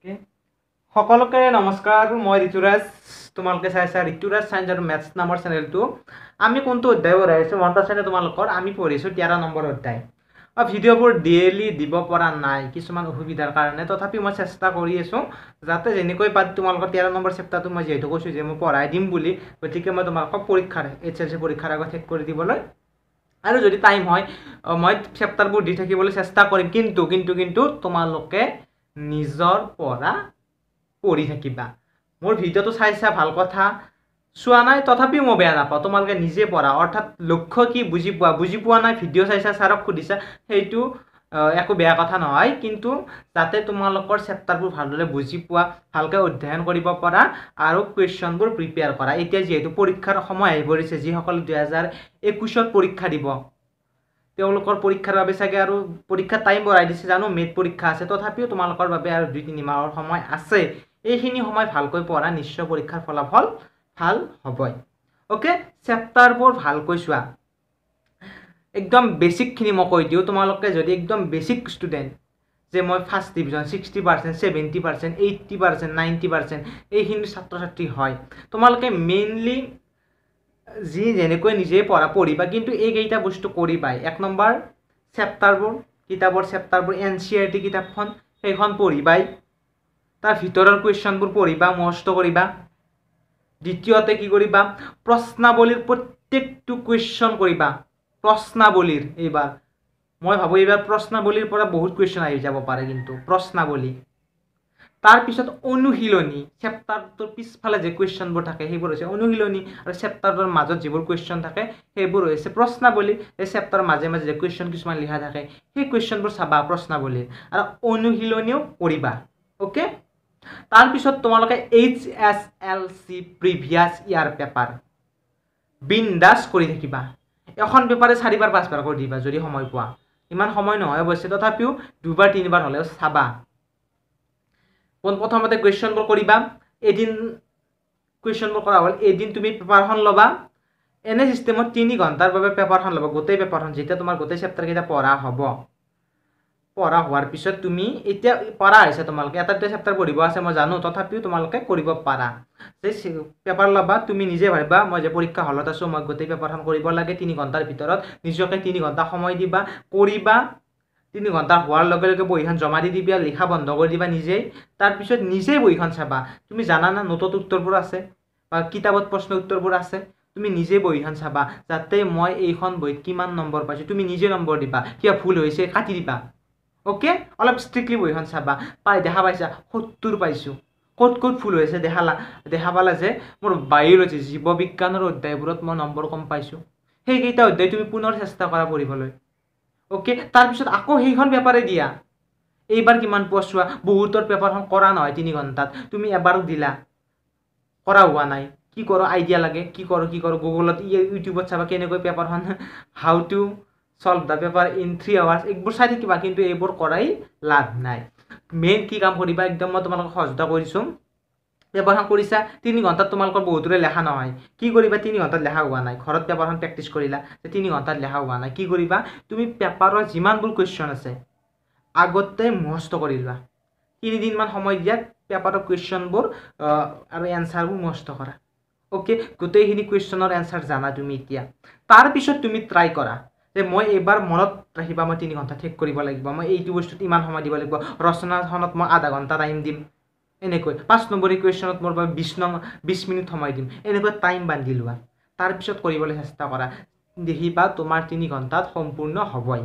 সকলোকে নমস্কাৰ মই ঋতুৰাজ তোমালোকে চাইছা ঋতুৰাজ চাইন্স আৰু মেথছ নামৰ চেনেলটো আমি কোনটো অধ্যায় পঢ়াই আছোঁ মন্ত্ৰ চাইনে তোমালোকৰ আমি পঢ়িছোঁ তেৰ নম্বৰ অধ্যায় আৰু ভিডিঅ'বোৰ ডেইলি দিব পৰা নাই কিছুমান অসুবিধাৰ কাৰণে তথাপি মই চেষ্টা কৰি আছোঁ যাতে যেনেকৈ পাত তোমালোকৰ তেৰ নম্বৰ চেপ্তাৰটো মই যিহেতু কৈছোঁ যে মই পঢ়াই দিম বুলি গতিকে মই তোমালোকক পৰীক্ষাৰ এইচ এল চি পৰীক্ষাৰ আগত শেষ কৰি দিবলৈ আৰু যদি টাইম হয় মই চেপ্তাৰবোৰ দি থাকিবলৈ চেষ্টা কৰিম কিন্তু কিন্তু কিন্তু তোমালোকে নিজৰ পৰা পঢ়ি থাকিবা মোৰ ভিডিঅ'টো চাইছা ভাল কথা চোৱা নাই তথাপিও মই বেয়া নাপাওঁ তোমালোকে নিজে পঢ়া অৰ্থাৎ লক্ষ্য কি বুজি পোৱা বুজি পোৱা নাই ভিডিঅ' চাইছা ছাৰক সুধিছা সেইটো একো বেয়া কথা নহয় কিন্তু যাতে তোমালোকৰ চেপ্টাৰবোৰ ভালদৰে বুজি পোৱা ভালকৈ অধ্যয়ন কৰিব পৰা আৰু কুৱেশ্যনবোৰ প্ৰিপেয়াৰ কৰা এতিয়া যিহেতু পৰীক্ষাৰ সময় আহি পৰিছে যিসকলে দুহেজাৰ একৈছত পৰীক্ষা দিব তেওঁলোকৰ পৰীক্ষাৰ বাবে চাগে আৰু পৰীক্ষা টাইম বঢ়াই দিছে জানো মেট পৰীক্ষা আছে তথাপিও তোমালোকৰ বাবে আৰু দুই তিনি মাহৰ সময় আছে এইখিনি সময় ভালকৈ পঢ়া নিশ্চয় পৰীক্ষাৰ ফলাফল ভাল হ'বই অ'কে চেপ্টাৰবোৰ ভালকৈ চোৱা একদম বেচিকখিনি মই কৈ দিওঁ তোমালোকে যদি একদম বেচিক ষ্টুডেণ্ট যে মই first division sixty percent seventy percent eighty percent ninety percent এইখিনি ছাত্ৰ ছাত্ৰী হয় তোমালোকে মেইনলি যি যেনেকৈ নিজেই পঢ়া পঢ়িবা কিন্তু এইকেইটা বস্তু কৰি পায় এক নম্বৰ চেপ্টাৰবোৰ কিতাপৰ চেপ্টাৰবোৰ এন চি আৰ টি কিতাপখন সেইখন পঢ়িবাই তাৰ ভিতৰৰ কুৱেশ্যনবোৰ পঢ়িবা মুখস্থ কৰিবা দ্বিতীয়তে কি কৰিবা প্ৰশ্নাৱলীৰ প্ৰত্যেকটো কুৱেশ্যন কৰিবা প্ৰশ্নাৱলীৰ এইবাৰ মই ভাবোঁ এইবাৰ প্ৰশ্নাৱলীৰ পৰা বহুত কুৱেশ্যন আহি যাব পাৰে কিন্তু প্ৰশ্নাৱলী তাৰ পিছত অনুশীলনী চেপ্তাৰটোৰ পিছফালে যে কুৱেশ্যনবোৰ থাকে সেইবোৰ হৈছে অনুশীলনী আৰু চেপ্তাৰটোৰ মাজত যিবোৰ কুৱেশ্যন থাকে সেইবোৰ হৈছে প্ৰশ্নাৱলী এই চেপ্তাৰৰ মাজে মাজে যে কুৱেশ্যন কিছুমান লিখা থাকে সেই কুৱেশ্যনবোৰ চাবা প্ৰশ্নাৱলী আৰু অনুশীলনীও কৰিবা অ'কে তাৰপিছত তোমালোকে H S L C previous year paper বিন্দাছ কৰি থাকিবা এখন পেপাৰে চাৰিবাৰ পাঁচবাৰ কৰি দিবা যদি সময় পোৱা ইমান সময় নহয় অৱশ্যে তথাপিও দুবাৰ তিনিবাৰ হ'লেও চাবা পোনপ্ৰথমতে কুৱেশ্যনবোৰ কৰিবা এদিন কুৱেশ্যনবোৰ কৰা হ'ল এদিন তুমি পেপাৰখন ল'বা এনে ছিষ্টেমত তিনি ঘণ্টাৰ বাবে পেপাৰখন ল'বা গোটেই পেপাৰখন যেতিয়া তোমাৰ গোটেই চেপ্টাৰকেইটা পঢ়া হ'ব পঢ়া হোৱাৰ পিছত তুমি এতিয়া পৰা হৈছে তোমালোকে এটা দুটা চেপ্টাৰ পঢ়িব আছে মই জানো তথাপিও তোমালোকে কৰিব পাৰা সেই পেপাৰ ল'বা তুমি নিজে ভাবিবা মই যে পৰীক্ষা হলত আছোঁ মই গোটেই পেপাৰখন কৰিব লাগে তিনি ঘণ্টাৰ ভিতৰত নিজকে তিনি ঘণ্টা সময় দিবা কৰিবা তিনি ঘণ্টা হোৱাৰ লগে লগে বহীখন জমা দি দিবা লিখা বন্ধ কৰি দিবা নিজেই তাৰপিছত নিজেই বহীখন চাবা তুমি জানা না নোটত উত্তৰবোৰ আছে বা কিতাপত প্ৰশ্ন উত্তৰবোৰ আছে তুমি নিজে বহীখন চাবা যাতে মই এইখন বহীত কিমান নম্বৰ পাইছোঁ তুমি নিজে নম্বৰ দিবা কিবা ভুল হৈছে কাটি দিবা অ'কে অলপ ষ্ট্ৰিক্টলি বহীখন চাবা পাই দেখা পাইছা সত্তৰ পাইছোঁ ক'ত ক'ত ভুল হৈছে দেখালা দেখা পালা যে মোৰ বায়ুলজি জীৱবিজ্ঞানৰ অধ্যায়বোৰত মই নম্বৰ কম পাইছোঁ সেইকেইটা অধ্যায় তুমি পুনৰ চেষ্টা কৰা পঢ়িবলৈ ওকে তাৰপিছত আকৌ সেইখন পেপাৰে দিয়া এইবাৰ কিমান পোৱা চোৱা বহুতৰ পেপাৰখন কৰা নহয় তিনি ঘণ্টাত তুমি এবাৰ দিলা কৰা হোৱা নাই কি কৰ আইডিয়া লাগে কি কৰ কি কৰ গুগলত ইউটিউবত চাবা কেনেকৈ পেপাৰখন how to solve the paper in three hours এইবোৰ চাই থাকিবা কিন্তু এইবোৰ কৰাই লাভ নাই মেইন কি কাম কৰিবা একদম মই তোমালোকক সহযোগিতা কৰিছোঁ ব্যৱহাৰ কৰিছা তিনি ঘণ্টাত তোমালোকৰ বহুতৰে লেখা নহয় কি কৰিবা তিনি ঘণ্টাত লেখা হোৱা নাই ঘৰত পেপাৰখন প্ৰেক্টিছ কৰিলা যে তিনি ঘণ্টাত লেখা হোৱা নাই কি কৰিবা তুমি পেপাৰৰ যিমানবোৰ কুৱেশ্যন আছে আগতে মুখস্থ কৰি লোৱা তিনিদিনমান সময় দিয়াত পেপাৰৰ কুৱেশ্যনবোৰ আৰু এনচাৰবোৰ মুখস্থ কৰা অ'কে গোটেইখিনি কুৱেশ্যনৰ এনচাৰ জানা তুমি এতিয়া তাৰপিছত তুমি ট্ৰাই কৰা যে মই এইবাৰ মনত ৰাখিবা মই তিনি ঘণ্টা ঠিক কৰিব লাগিব মই এইটো বস্তুত ইমান সময় দিব লাগিব ৰচনাখনত মই আধা ঘণ্টা টাইম দিম এনেকৈ পাঁচ নম্বৰ ইকুৱেশ্যনত মোৰ বাবে বিছ নং বিছ মিনিট সময় দিম এনেকৈ টাইম বান্ধি লোৱা তাৰপিছত কৰিবলৈ চেষ্টা কৰা দেখিবা তোমাৰ তিনি ঘণ্টাত সম্পূৰ্ণ হ'বই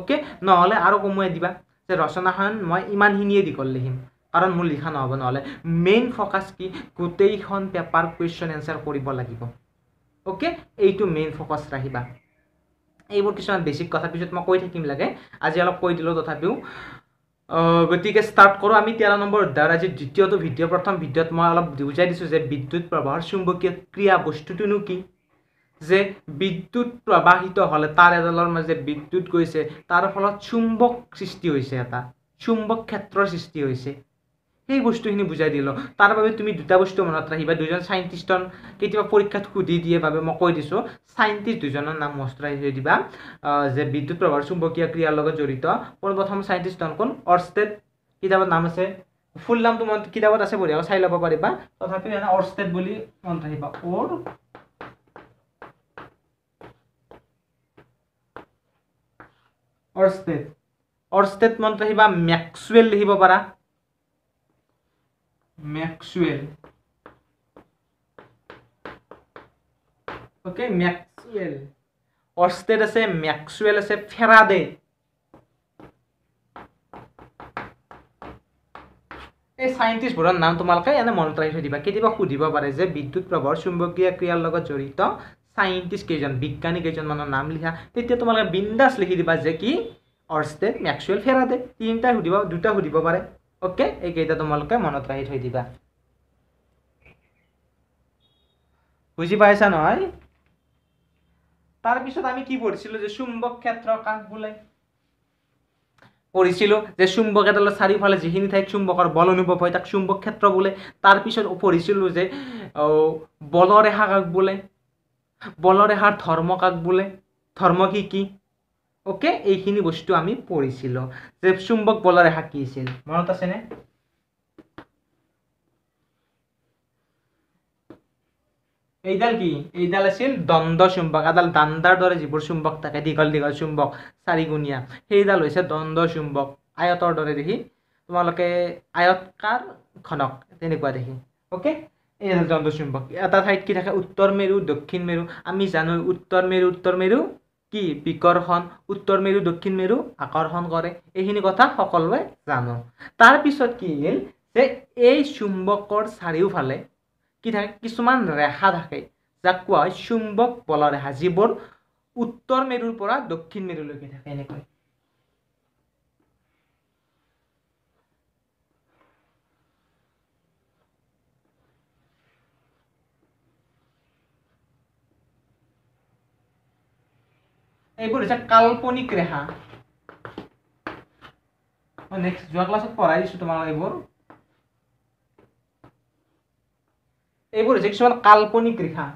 অ'কে নহ'লে আৰু কমুৱাই দিবা যে ৰচনাখন মই ইমানখিনিয়ে দীঘল লিখিম কাৰণ মোৰ লিখা নহ'ব নহ'লে মেইন ফ'কাছ কি গোটেইখন পেপাৰ কুৱেশ্যন এনচাৰ কৰিব লাগিব অ'কে এইটো মেইন ফ'কাছ ৰাখিবা এইবোৰ কিছুমান বেছিক কথাৰ পিছত মই কৈ থাকিম লাগে আজি অলপ কৈ দিলোঁ তথাপিও গতিকে ষ্টাৰ্ট কৰোঁ আমি তেৰ নম্বৰ অধ্যায়ৰ আজি দ্বিতীয়টো ভিডিঅ' প্ৰথম ভিডিঅ'ত মই অলপ বুজাই দিছোঁ যে বিদ্যুৎ প্ৰৱাহৰ চুম্বকীয় ক্ৰিয়া বস্তুটোনো কি যে বিদ্যুৎ প্ৰৱাহিত হ'লে তাঁৰ এডালৰ মাজে বিদ্যুৎ গৈছে তাৰ ফলত চুম্বক সৃষ্টি হৈছে এটা চুম্বক ক্ষেত্ৰৰ সৃষ্টি হৈছে সেই বস্তুখিনি বুজাই দিলোঁ তাৰ বাবে তুমি দুটা বস্তু মনত ৰাখিবা দুজন চাইণ্টিষ্টৰ কেতিয়াবা পৰীক্ষাত সুধি দিয়ে বাবে মই কৈ দিছোঁ চাইণ্টিষ্ট দুজনৰ নাম মস্ত ৰাখি থৈ দিবা যে বিদ্যুৎ প্ৰভাৱ চুম্বকীয় ক্ৰিয়াৰ লগত জড়িত পোনপ্ৰথম চাইণ্টিষ্টজন কোন অৰষ্টেট কিতাপৰ নাম আছে ফুল নামটো মন কিতাপত আছে বঢ়িয়া চাই ল'ব পাৰিবা তথাপিও এনে অৰষ্টেট বুলি মনত ৰাখিবা অ'ৰ অৰষ্টেট অৰষ্টেট মনত ৰাখিবা মেক্সুৱেল লিখিব পাৰা मैक्सवेल ओके मैक्सवेल অর্স্টেড আছে ম্যাক্সুয়েল আছে ফেরাদে এই চাইণ্টিষ্টবোৰৰ নাম তোমালোকে এনে মনত ৰাখি থৈ দিবা কেতিয়াবা সুধিব পাৰে যে বিদ্যুৎ প্ৰভাৱৰ চুম্বকীয় ক্ৰিয়াৰ লগত জড়িত চাইণ্টিষ্ট কেইজন বিজ্ঞানী কেইজনমানৰ নাম লিখা তেতিয়া তোমালোকে বিন্দাছ লিখি দিবা যে কি অৰ্ষ্টেড মেক্সুৱেল ফেৰাদে তিনিটা সুধিব দুটা সুধিব পাৰে ওকে এইকেইটা তোমালোকে মনত ৰাখি থৈ দিবা বুজি পাইছা নহয় তাৰপিছত আমি কি পঢ়িছিলোঁ যে চুম্বক ক্ষেত্ৰ কাক বোলে পঢ়িছিলোঁ যে চুম্বক এডালৰ চাৰিওফালে যিখিনি ঠাইত চুম্বকৰ বল অনুভৱ হয় তাক চুম্বক ক্ষেত্ৰ বোলে তাৰপিছত পঢ়িছিলোঁ যে বলৰ ৰেখা কাক বোলে বলৰ ৰেখাৰ ধৰ্ম কাক বোলে ধৰ্ম কি কি অ'কে এইখিনি বস্তু আমি পঢ়িছিলোঁ যে চুম্বক বলাৰে হাকিছিল মনত আছেনে এইডাল কি এইডাল আছিল দণ্ড চুম্বক এডাল দাণ্ডাৰ দৰে যিবোৰ চুম্বক থাকে দীঘল দীঘল চুম্বক চাৰিগুণীয়া সেইডাল হৈছে দণ্ড চুম্বক আয়তৰ দৰে দেখি তোমালোকে আয়তকাৰ ঘনক তেনেকুৱা দেখি অ'কে এইডাল দণ্ড চুম্বক এটা ঠাইত কি থাকে উত্তৰ মেৰু দক্ষিণ মেৰু আমি জানো উত্তৰ মেৰু উত্তৰ মেৰু কি বিকৰ্ষণ উত্তৰ মেৰু দক্ষিণ মেৰু আকৰ্ষণ কৰে এইখিনি কথা সকলোৱে জানো তাৰপিছত কি হ'ল যে এই চুম্বকৰ চাৰিওফালে কি থাকে কিছুমান ৰেখা থাকে যাক কোৱা হয় চুম্বক বলৰেখা যিবোৰ উত্তৰ মেৰুৰ পৰা দক্ষিণ মেৰুলৈকে থাকে এনেকৈ এইবোৰ হৈছে কাল্পনিক ৰেখা মই নেক্সট যোৱা ক্লাছত পঢ়াই দিছোঁ তোমালোকক এইবোৰ এইবোৰ হৈছে কিছুমান কাল্পনিক ৰেখা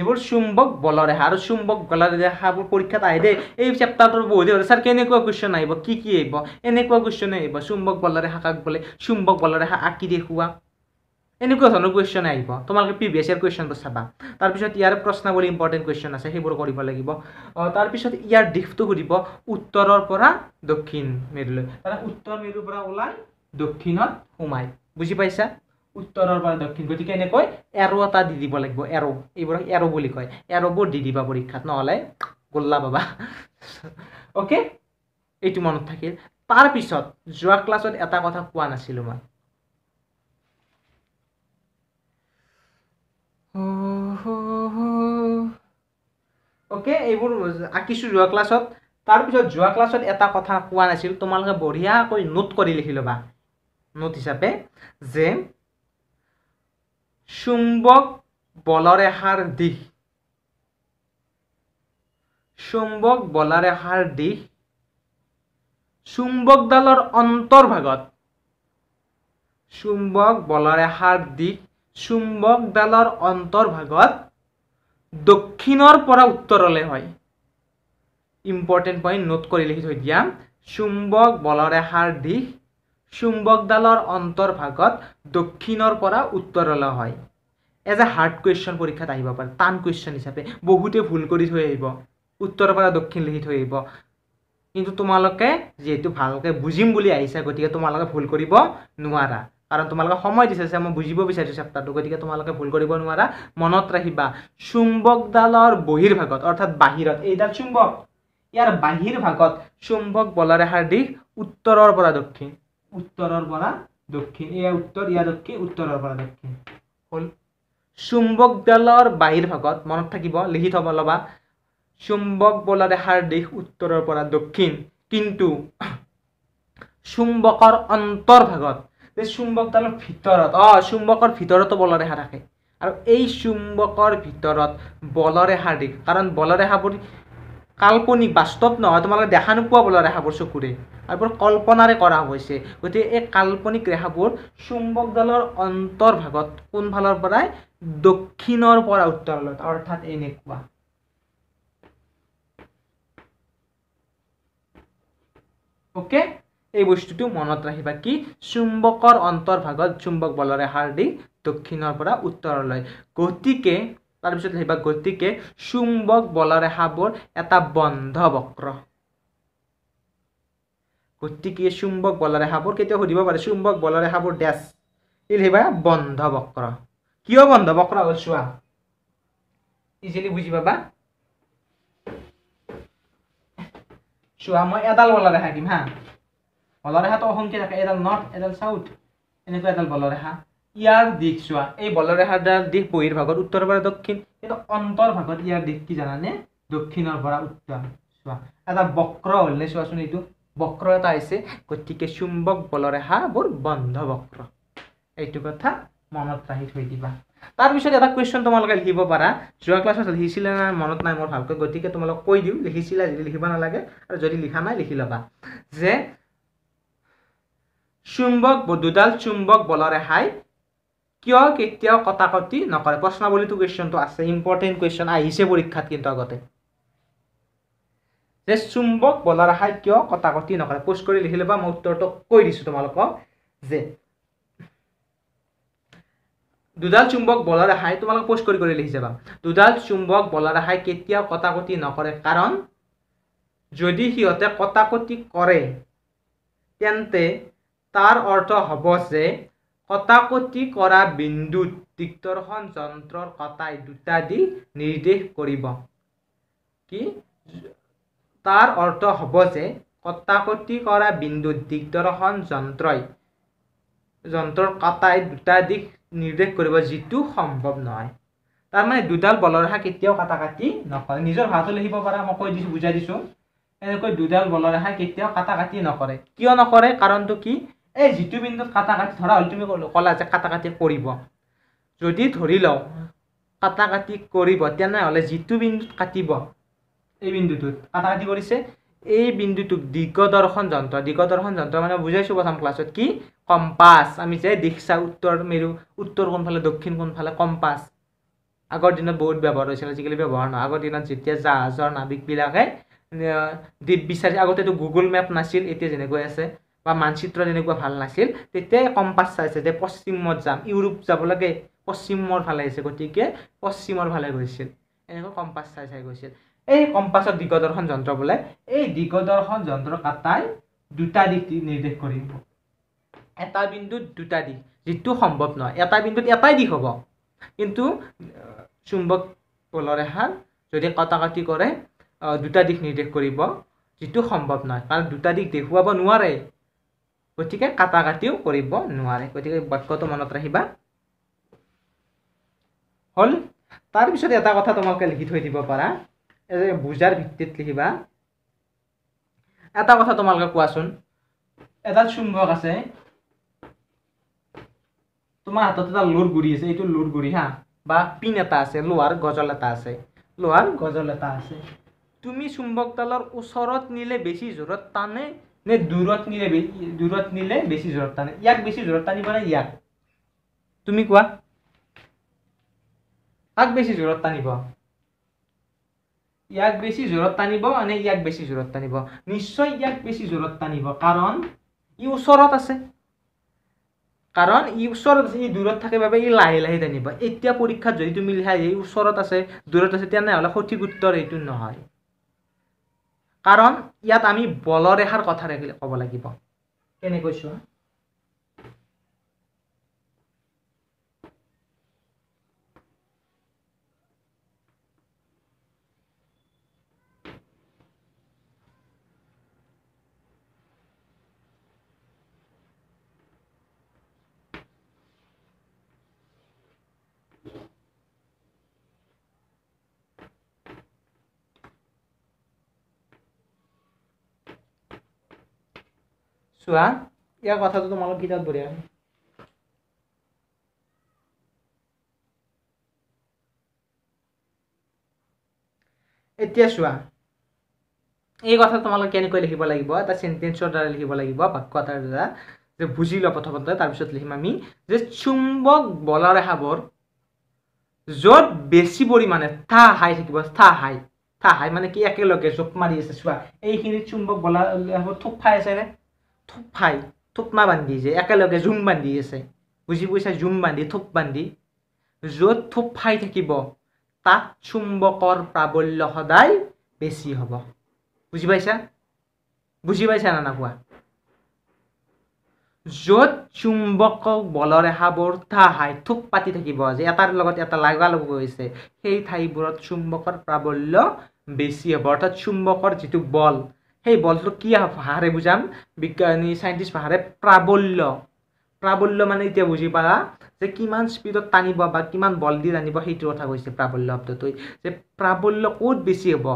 যিবোৰ চুম্বক বলৰেহে আৰু চুম্বক বলৰেহাবোৰ পৰীক্ষাত আহে দেই এই চেপ্টাৰটোৰ বহুত ছাৰ কেনেকুৱা কুৱেশ্যন আহিব কি কি আহিব এনেকুৱা কুৱেশ্যনে আহিব চুম্বক বলৰেহা কাক বোলে চুম্বক বলৰেহা আঁকি দেখুওৱা এনেকুৱা ধৰণৰ কুৱেশ্যন আহিব তোমালোকে পি ভি এছ ইৰ কুৱেশ্যনবোৰ চাবা তাৰপিছত ইয়াৰ প্ৰশ্নাৱলী ইম্পৰ্টেণ্ট কুৱেশ্যন আছে সেইবোৰ কৰিব লাগিব তাৰপিছত ইয়াৰ দিশটো সুধিব উত্তৰৰ পৰা দক্ষিণ মেৰুলৈ তাৰ উত্তৰ মেৰুৰ পৰা ওলাই দক্ষিণত সোমাই বুজি পাইছা উত্তৰৰ পৰা দক্ষিণ গতিকে এনেকৈ এৰ' এটা দি দিব লাগিব এৰ' এইবোৰক এৰ' বুলি কয় এৰ'বোৰ দি দিবা পৰীক্ষাত নহ'লে গোল্লা পাবা অ'কে এইটো মনত থাকিল তাৰপিছত যোৱা ক্লাছত এটা কথা কোৱা নাছিলোঁ মই অ'কে এইবোৰ আঁকিছোঁ যোৱা ক্লাছত তাৰপিছত যোৱা ক্লাছত এটা কথা কোৱা নাছিল তোমালোকে বঢ়িয়াকৈ নোট কৰি লিখি ল'বা নোট হিচাপে যে চুম্বক বলৰেখাৰ দিশ চুম্বক বলৰেখাৰ দিশ চুম্বকডালৰ অন্তৰ্ভাগত চুম্বক বলৰেখাৰ দিশ চুম্বকডালৰ অন্তৰ্ভাগত দক্ষিণৰ পৰা উত্তৰলৈ হয় ইম্পৰ্টেণ্ট পইণ্ট নোট কৰি লিখি থৈ দিয়া চুম্বক বলৰেহাৰ দিশ চুম্বকডালৰ অন্তৰ্ভাগত দক্ষিণৰ পৰা উত্তৰলৈ হয় এজ এ হাৰ্ড কুৱেশ্যন পৰীক্ষাত আহিব পাৰে টান কুৱেশ্যন হিচাপে বহুতে ভুল কৰি থৈ আহিব উত্তৰৰ পৰা দক্ষিণ লিখি থৈ আহিব কিন্তু তোমালোকে যিহেতু ভালকৈ বুজিম বুলি আহিছা গতিকে তোমালোকে ভুল কৰিব নোৱাৰা কাৰণ তোমালোকে সময় দিছে যে মই বুজিব বিচাৰিছোঁ চেপ্তাৰটো গতিকে তোমালোকে ভুল কৰিব নোৱাৰা মনত ৰাখিবা চুম্বকডালৰ বহিৰ্ভাগত অৰ্থাৎ বাহিৰত এইডাল চুম্বক ইয়াৰ বাহিৰ ভাগত চুম্বক বলাৰেহাৰ দিশ উত্তৰৰ পৰা দক্ষিণ উত্তৰৰ পৰা দক্ষিণ এয়া উত্তৰ ইয়াৰ দক্ষিণ উত্তৰৰ পৰা দক্ষিণ হ'ল চুম্বকডালৰ বাহিৰভাগত মনত থাকিব লিখি থ'ব ল'বা চুম্বক বলাৰেহাৰ দিশ উত্তৰৰ পৰা দক্ষিণ কিন্তু চুম্বকৰ অন্তৰ্ভাগত যে চুম্বকডালৰ ভিতৰত অ চুম্বকৰ ভিতৰতো বলৰ হাৰ থাকে আৰু এই চুম্বকৰ ভিতৰত বলৰ হাৰ দেখি কাৰণ বলৰ হাবোৰ কাল্পনিক বাস্তৱ নহয় তোমালোকে দেখা নোপোৱা বলৰ হাবোৰ চকুৰে আৰু এইবোৰ কল্পনাৰে কৰা হৈছে গতিকে এই কাল্পনিক ৰেহাবোৰ চুম্বকডালৰ অন্তৰ্ভাগত কোনফালৰ পৰাই দক্ষিণৰ পৰা উত্তৰলৈ অৰ্থাৎ এনেকুৱা অ'কে এই বস্তুটো মনত ৰাখিবা কি চুম্বকৰ অন্তৰ্ভাগত চুম্বক বলৰে হাৰ দি দক্ষিণৰ পৰা উত্তৰলৈ গতিকে তাৰপিছত আহিবা গতিকে চুম্বক বলৰে হাবোৰ এটা বন্ধ বক্ৰ গতিকে চুম্বক বলৰে হাবোৰ কেতিয়াও সুধিব পাৰে চুম্বক বলৰে হাবোৰ ডেচ এই আহিবা বন্ধ বক্ৰ কিয় বন্ধ বক্ৰ হ'ল চোৱা ইজিলি বুজি পাবা চোৱা মই এডাল বলৰে হাগিম হা বলৰেহাটো অসম কি থাকে এডাল নৰ্থ এডাল চাউথ এনেকুৱা এডাল বলৰেহা ইয়াৰ দিশ চোৱা এই বলৰেহাৰডাল দিশ বহিৰ্ভাগত উত্তৰৰ পৰা দক্ষিণ অন্তৰ ভাগত ইয়াৰ দিশ কি জানানে দক্ষিণৰ পৰা উত্তৰ চোৱা এটা বক্ৰ হ'লনে চোৱাচোন এইটো বক্ৰ এটা আহিছে গতিকে চুম্বক বলৰেহা বৰ বন্ধ বক্ৰ এইটো কথা মনত ৰাখি থৈ দিবা তাৰপিছত এটা কুৱেশ্যন তোমালোকে লিখিব পাৰা যোৱা ক্লাছত লিখিছিলা নাই মনত নাই মোৰ ভালকৈ গতিকে তোমালোক কৈ দিওঁ লিখিছিলা যদি লিখিব নালাগে আৰু যদি লিখা নাই লিখি ল'বা যে চুম্বক দুডাল চুম্বক বলৰে হাই কিয় কেতিয়াও কটাকটি নকৰে প্ৰশ্নাৱলীটো কুৱেশ্যনটো আছে ইম্পৰ্টেণ্ট কুৱেশ্যন আহিছে পৰীক্ষাত কিন্তু আগতে যে চুম্বক বলাৰ হাই কিয় কটাকটি নকৰে পোষ্ট কৰি লিখি ল'বা মই উত্তৰটো কৈ দিছোঁ তোমালোকক যে দুডাল চুম্বক বলাৰ হাই তোমালোকে পোষ্ট কৰি কৰি লিখি যাবা দুডাল চুম্বক বলাৰ হাই কেতিয়াও কটাকটি নকৰে কাৰণ যদি সিহঁতে কটাকটি কৰে তেন্তে তাৰ অৰ্থ হ'ব যে কটাকটি কৰা বিন্দুত তিক্তৰখন যন্ত্ৰৰ কটাই দুটা দি নিৰ্দেশ কৰিব কি তাৰ অৰ্থ হ'ব যে কটাকটি কৰা বিন্দুত দিগদৰ্শন যন্ত্ৰই যন্ত্ৰৰ কটাই দুটা দিশ নিৰ্দেশ কৰিব যিটো সম্ভৱ নহয় তাৰমানে দুডাল বলৰেহা কেতিয়াও কটা কাটি নকৰে নিজৰ ভাষাটো লিখিব পৰা মই কৈ দিছোঁ বুজাই দিছোঁ এনেকৈ দুডাল বলৰেহা কেতিয়াও কটা কাটি নকৰে কিয় নকৰে কাৰণটো কি এই যিটো বিন্দুত কাটা কাটি ধৰা হ'ল তুমি ক'লা যে কাটা কাটি কৰিব যদি ধৰি লওঁ কাটা কাটি কৰিব তেনেহ'লে যিটো বিন্দুত কাটিব এই বিন্দুটোত কাটা কাটি কৰিছে এই বিন্দুটোক দিগদৰ্শন যন্ত্ৰ দিগদৰ্শন যন্ত্ৰ মানে বুজাইছোঁ প্ৰথম ক্লাছত কি কম্পাছ আমি যে দীক্ষা উত্তৰ মেৰু উত্তৰ কোনফালে দক্ষিণ কোনফালে কম্পাছ আগৰ দিনত বহুত ব্যৱহাৰ হৈছিল আজিকালি ব্যৱহাৰ নহয় আগৰ দিনত যেতিয়া জাহাজৰ নাৱিকবিলাকে দ্বীপ বিচাৰি আগতেতো গুগল মেপ নাছিল এতিয়া যেনেকৈ আছে বা মানচিত্ৰ যেনেকুৱা ভাল নাছিল তেতিয়াই কম্পাছ চাইছে যে পশ্চিমত যাম ইউৰোপ যাব লাগে পশ্চিমৰ ফালে আহিছে গতিকে পশ্চিমৰ ফালে গৈছিল এনেকুৱা কম্পাছ চাই চাই গৈছিল এই কম্পাছৰ দিগদৰ্শন যন্ত্ৰ বোলে এই দিগদৰ্শন যন্ত্ৰ কাটাই দুটা দিশ নিৰ্দেশ কৰিব এটা বিন্দুত দুটা দিশ যিটো সম্ভৱ নহয় এটা বিন্দুত এটাই দিশ হ'ব কিন্তু চুম্বক পলৰে হাল যদি কাটি কৰে দুটা দিশ নিৰ্দেশ কৰিব যিটো সম্ভৱ নহয় কাৰণ দুটা দিশ দেখুৱাব নোৱাৰে গতিকে কাটা কাটাকাটিও কৰিব নোৱাৰে গতিকে বাক্যটো মনত ৰাখিবা হ'ল তাৰপিছত এটা কথা তোমালোকে লিখি থৈ দিব পাৰা বুজাৰ ভিত্তিত লিখিবা এটা কথা তোমালোকে কোৱাচোন এটা চুম্বক আছে তোমাৰ হাতত এটা লোৰ গুৰি আছে এইটো লোৰ গুৰি হা বা পিন এটা আছে লোহাৰ গজল এটা আছে লোহাৰ গজল এটা আছে তুমি চুম্বকডালৰ ওচৰত নিলে বেছি জোৰত টানে নে দূৰত নিলে দূৰত নিলে বেছি জোৰত টানে ইয়াক বেছি জোৰত টানিব নে ইয়াক তুমি কোৱা তাক বেছি জোৰত টানিব ইয়াক বেছি জোৰত টানিব নে ইয়াক বেছি জোৰত টানিব নিশ্চয় ইয়াক বেছি জোৰত টানিব কাৰণ ই ওচৰত আছে কাৰণ ই ওচৰত আছে ই দূৰত থাকে বাবে ই লাহে লাহে টানিব এতিয়া পৰীক্ষাত যদি তুমি লিখা ওচৰত আছে দূৰত আছে তেনেহ'লে সঠিক উত্তৰ এইটো নহয় কাৰণ ইয়াত আমি বলৰেখাৰ কথা ক'ব লাগিব কেনেকৈ চোৱা চোৱা ইয়াৰ কথাটো তোমালোক কিতাপ বঢ়িয়া এতিয়া চোৱা এই কথা তোমালোকে কেনেকৈ লিখিব লাগিব এটা চেণ্টেঞ্চৰ দ্বাৰা লিখিব লাগিব বাক্য এটাৰ দ্বাৰা যে বুজি লোৱা প্ৰথমতে তাৰপিছত লিখিম আমি যে চুম্বক বলাৰেহাবোৰ য'ত বেছি পৰিমাণে থা হাই থাকিব থা হাই থা হাই মানে কি একেলগে জোপ মাৰি আছে চোৱা এইখিনি চুম্বক বলাৰেহাবোৰ থোপ খাই আছেনে থোপ খাই থোপমা বান্ধি যে একেলগে জুম বান্ধি আছে বুজি পাইছা জুম বান্ধি থোপ বান্ধি য'ত থোপ ফাই থাকিব তাত চুম্বকৰ প্ৰাবল্য সদায় বেছি হ'ব বুজি পাইছা বুজি পাইছা না নাপোৱা য'ত চুম্বকক বলৰ এহা বৰ্থা হাই থোপ পাতি থাকিব যে এটাৰ লগত এটা লাগালগ হৈছে সেই ঠাইবোৰত চুম্বকৰ প্ৰাবল্য বেছি হ'ব অৰ্থাৎ চুম্বকৰ যিটো বল সেই বলটো কি ভাষাৰে বুজাম বিজ্ঞানী চাইণ্টিষ্ট ভাষাৰে প্ৰাবল্য প্ৰাবল্য মানে এতিয়া বুজি পাৰা যে কিমান স্পীডত টানিব বা কিমান বল দি টানিব সেইটো কথা কৈছে প্ৰাবল্য শব্দটোৱে যে প্ৰাবল্য ক'ত বেছি হ'ব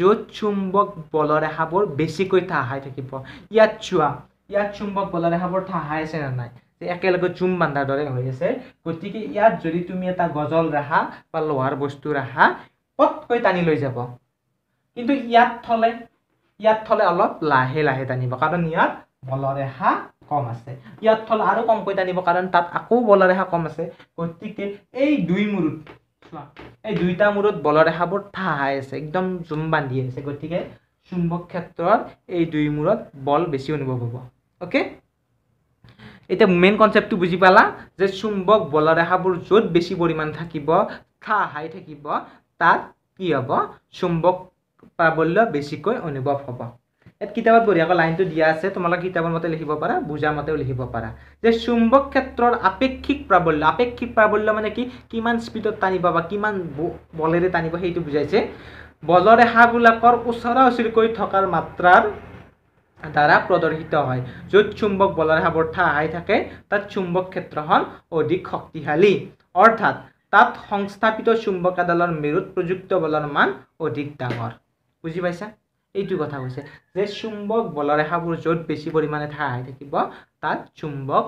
য'ত চুম্বক বলৰ এহাবোৰ বেছিকৈ থাহাই থাকিব ইয়াত চোৱা ইয়াত চুম্বক বলৰ এহাবোৰ থাহাই আছে নে নাই একেলগে চুম বান্ধাৰ দৰে হৈ আছে গতিকে ইয়াত যদি তুমি এটা গজল ৰাখা বা লোহাৰ বস্তু ৰাখা পতকৈ টানি লৈ যাব কিন্তু ইয়াত থ'লে ইয়াত থলে অলপ লাহে লাহে টানিব কাৰণ ইয়াত বলৰেহা কম আছে ইয়াত থলে আৰু কমকৈ টানিব কাৰণ তাত আকৌ বলৰেহা কম আছে গতিকে এই দুই মূৰত এই দুইটা মূৰত বলৰেহাবোৰ ঠাহাই আছে একদম জুম বান্ধি আছে গতিকে চুম্বক ক্ষেত্ৰত এই দুই মূৰত বল বেছি অনুভৱ হ'ব অ'কে এতিয়া মেইন কনচেপ্টটো বুজি পালা যে চুম্বক বলৰেহাবোৰ য'ত বেছি পৰিমাণ থাকিব ঠাহাই থাকিব তাত কি হ'ব চুম্বক প্ৰাবল্য বেছিকৈ অনুভৱ হ'ব ইয়াত কিতাপত বঢ়িয়াকৈ লাইনটো দিয়া আছে তোমালোকে কিতাপৰ মতে লিখিব পাৰা বুজা মতেও লিখিব পাৰা যে চুম্বক ক্ষেত্ৰৰ আপেক্ষিক প্ৰাবল্য আপেক্ষিক প্ৰাবল্য মানে কি কিমান স্পীডত টানিব বা কিমান বলেৰে টানিব সেইটো বুজাইছে বলৰ ৰেহাবিলাকৰ ওচৰা ওচৰিকৈ থকাৰ মাত্ৰাৰ দ্বাৰা প্ৰদৰ্শিত হয় য'ত চুম্বক বলৰ ৰেহাবৰ ঠা আহি থাকে তাত চুম্বক ক্ষেত্ৰখন অধিক শক্তিশালী অৰ্থাৎ তাত সংস্থাপিত চুম্বকাডালৰ মেৰুত প্ৰযুক্ত বলৰ মান অধিক ডাঙৰ বুজি পাইছা এইটো কথা হৈছে যে চুম্বক বলৰেখাবোৰ য'ত বেছি পৰিমাণে ঠাই আহি থাকিব তাত চুম্বক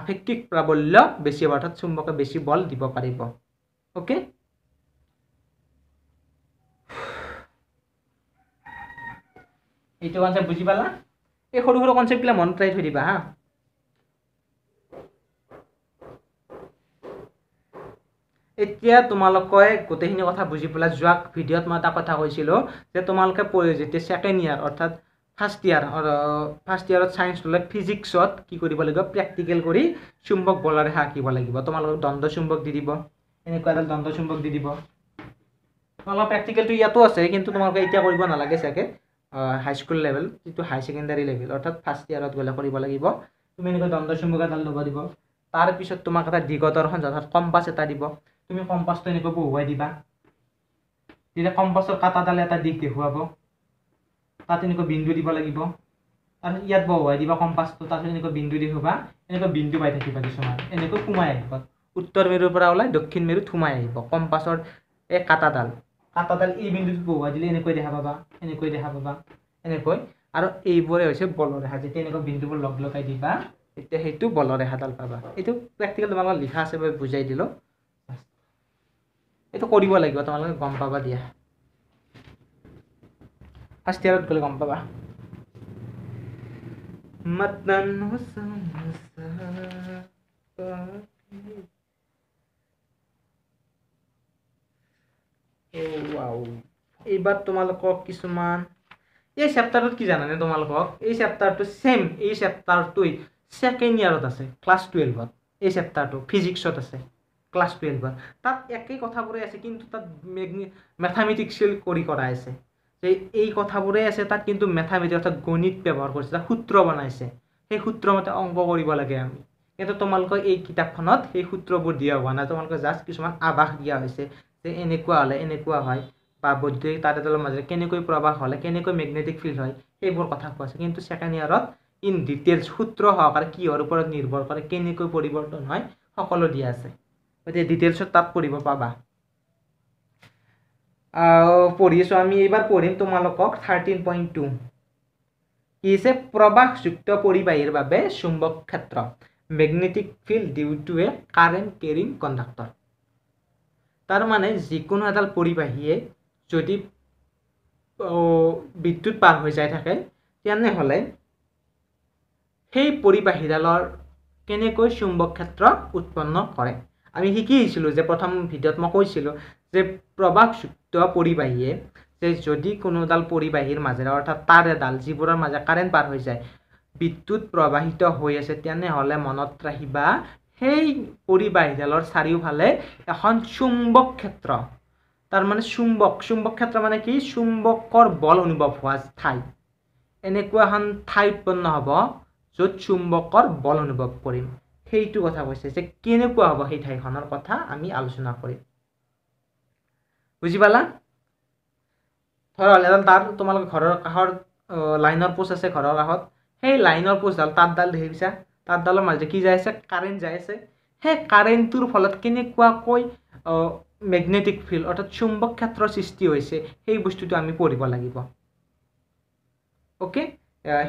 আপেক্ষিক প্ৰাবল্য বেছি হ'ব অৰ্থাৎ চুম্বকে বেছি বল দিব পাৰিব অ'কে এইটো কনচেপ্ট বুজি পালা এই সৰু সৰু কনচেপ্টবিলাক মনত ৰাখি থৈ দিবা হা এতিয়া তোমালোকে গোটেইখিনি কথা বুজি পেলাই যোৱা ভিডিঅ'ত মই এটা কথা কৈছিলোঁ যে তোমালোকে যেতিয়া ছেকেণ্ড ইয়াৰ অৰ্থাৎ ফাৰ্ষ্ট ইয়াৰ ফাৰ্ষ্ট ইয়াৰত ছায়েন্স ল'লে ফিজিক্সত কি কৰিব লাগিব প্ৰেক্টিকেল কৰি চুম্বক বলাৰে হাঁকিব লাগিব তোমালোকক দণ্ড চুম্বক দি দিব এনেকুৱা এডাল দণ্ড চুম্বক দি দিব তোমালোকৰ প্ৰেক্টিকেলটো ইয়াতো আছে কিন্তু তোমালোকে এতিয়া কৰিব নালাগে চাগে হাইস্কুল লেভেল যিটো হাই ছেকেণ্ডাৰী লেভেল অৰ্থাৎ ফাৰ্ষ্ট ইয়াৰত গ'লে কৰিব লাগিব তুমি এনেকুৱা দণ্ড চুম্বক এডাল ল'ব দিব তাৰপিছত তোমাক এটা দিগদৰ অৰ্থাৎ কম্পাছ এটা দিব তুমি কম্পাছটো এনেকৈ বহুৱাই দিবা তেতিয়া কম্পাছৰ কাটাডাল এটা দিশ দেখুৱাব তাত এনেকৈ বিন্দু দিব লাগিব আৰু ইয়াত বহুৱাই দিবা কম্পাছটো তাত এনেকৈ বিন্দু দেখুৱাবা এনেকৈ বিন্দু পাই থাকিবা কিছুমান এনেকৈ সোমাই আহিব উত্তৰ মেৰুৰ পৰা ওলাই দক্ষিণ মেৰুত সোমাই আহিব কম্পাছৰ এই কাটাডাল কাটাডাল এই বিন্দুটোত বহুৱাই দিলে এনেকৈ দেখা পাবা এনেকৈ দেখা পাবা এনেকৈ আৰু এইবোৰে হৈছে বলৰ ৰেখা যেতিয়া এনেকৈ বিন্দুবোৰ লগ লগাই দিবা তেতিয়া সেইটো বলৰ ৰেখাডাল পাবা এইটো প্ৰেক্টিকেল তোমালোকৰ লিখা আছে বুজাই দিলোঁ এইটো কৰিব লাগিব তোমালোকে গম পাবা দিয়া ফাৰ্ষ্ট ইয়াৰত গ'লে গম পাবা এইবাৰ তোমালোকক কিছুমান এই চেপ্টাৰটোত কি জানানে তোমালোকক এই চেপ্টাৰটো ছেম এই চেপ্টাৰটোৱেই ছেকেণ্ড ইয়াৰত আছে ক্লাছ টুৱেলভত এই চেপ্টাৰটো ফিজিক্সত আছে ক্লাছ টুৱেলভৰ তাত একেই কথাবোৰে আছে কিন্তু তাত মেগনি মেথামেটিক্সেল কৰি কৰা আছে যে এই কথাবোৰে আছে তাত কিন্তু মেথামেটিক অৰ্থাৎ গণিত ব্যৱহাৰ কৰিছে তাত সূত্ৰ বনাইছে সেই সূত্ৰমতে অংক কৰিব লাগে আমি কিন্তু তোমালোকৰ এই কিতাপখনত সেই সূত্ৰবোৰ দিয়া হোৱা নাই তোমালোকে জাষ্ট কিছুমান আভাস দিয়া হৈছে যে এনেকুৱা হ'লে এনেকুৱা হয় বা বৈদ্যুতিক তাৰে তলৰ মাজেৰে কেনেকৈ প্ৰৱাস হ'লে কেনেকৈ মেগনেটিক ফিল্ড হয় সেইবোৰ কথা কোৱা আছে কিন্তু ছেকেণ্ড ইয়াৰত ইন ডিটেইলছ সূত্ৰ সহকাৰে কিহৰ ওপৰত নিৰ্ভৰ কৰে কেনেকৈ পৰিৱৰ্তন হয় সকলো দিয়া আছে গতিকে ডিটেইলছত তাত পঢ়িব পাবা পঢ়ি পঢ়িছোঁ আমি এইবাৰ পঢ়িম তোমালোকক থাৰ্টিন পইণ্ট টু কি হৈছে প্ৰবাহযুক্ত পৰিবাহীৰ বাবে চুম্বক ক্ষেত্ৰ magnetic field due to a current carrying conductor তাৰমানে যিকোনো এডাল পৰিবাহীয়ে যদি বিদ্যুৎ পাৰ হৈ যায় থাকে তেনেহ'লে সেই পৰিবাহীডালৰ কেনেকৈ চুম্বক ক্ষেত্ৰ উৎপন্ন কৰে আমি শিকি আহিছিলোঁ যে প্ৰথম ভিডিঅ'ত মই কৈছিলোঁ যে প্ৰবাসযুক্ত পৰিবাহীয়ে যে যদি কোনোডাল পৰিবাহীৰ মাজেৰে অৰ্থাৎ তাৰ এডাল যিবোৰৰ মাজে কাৰেণ্ট পাৰ হৈ যায় বিদ্যুৎ প্ৰবাহিত হৈ আছে তেনেহ'লে মনত ৰাখিবা সেই পৰিবাহীডালৰ চাৰিওফালে এখন চুম্বক ক্ষেত্ৰ তাৰমানে চুম্বক চুম্বক ক্ষেত্ৰ মানে কি চুম্বকৰ বল অনুভৱ হোৱা ঠাই এনেকুৱা এখন ঠাই উৎপন্ন হ'ব য'ত চুম্বকৰ বল অনুভৱ কৰিম সেইটো কথা কৈছে যে কেনেকুৱা হ'ব সেই ঠাইখনৰ কথা আমি আলোচনা কৰিম বুজি পালা ধৰক এডাল তাঁৰ তোমালোকৰ ঘৰৰ কাষৰ লাইনৰ পোষ্ট আছে ঘৰৰ কাষত সেই লাইনৰ পোষ্টডাল তাঁতডাল দেখি পিছা তাঁতডালৰ মাজেৰে কি যাই আছে কাৰেণ্ট যাই আছে সেই কাৰেণ্টটোৰ ফলত কেনেকুৱাকৈ মেগনেটিক ফিল্ড অৰ্থাৎ চুম্বক ক্ষেত্ৰৰ সৃষ্টি হৈছে সেই বস্তুটো আমি পঢ়িব লাগিব অ'কে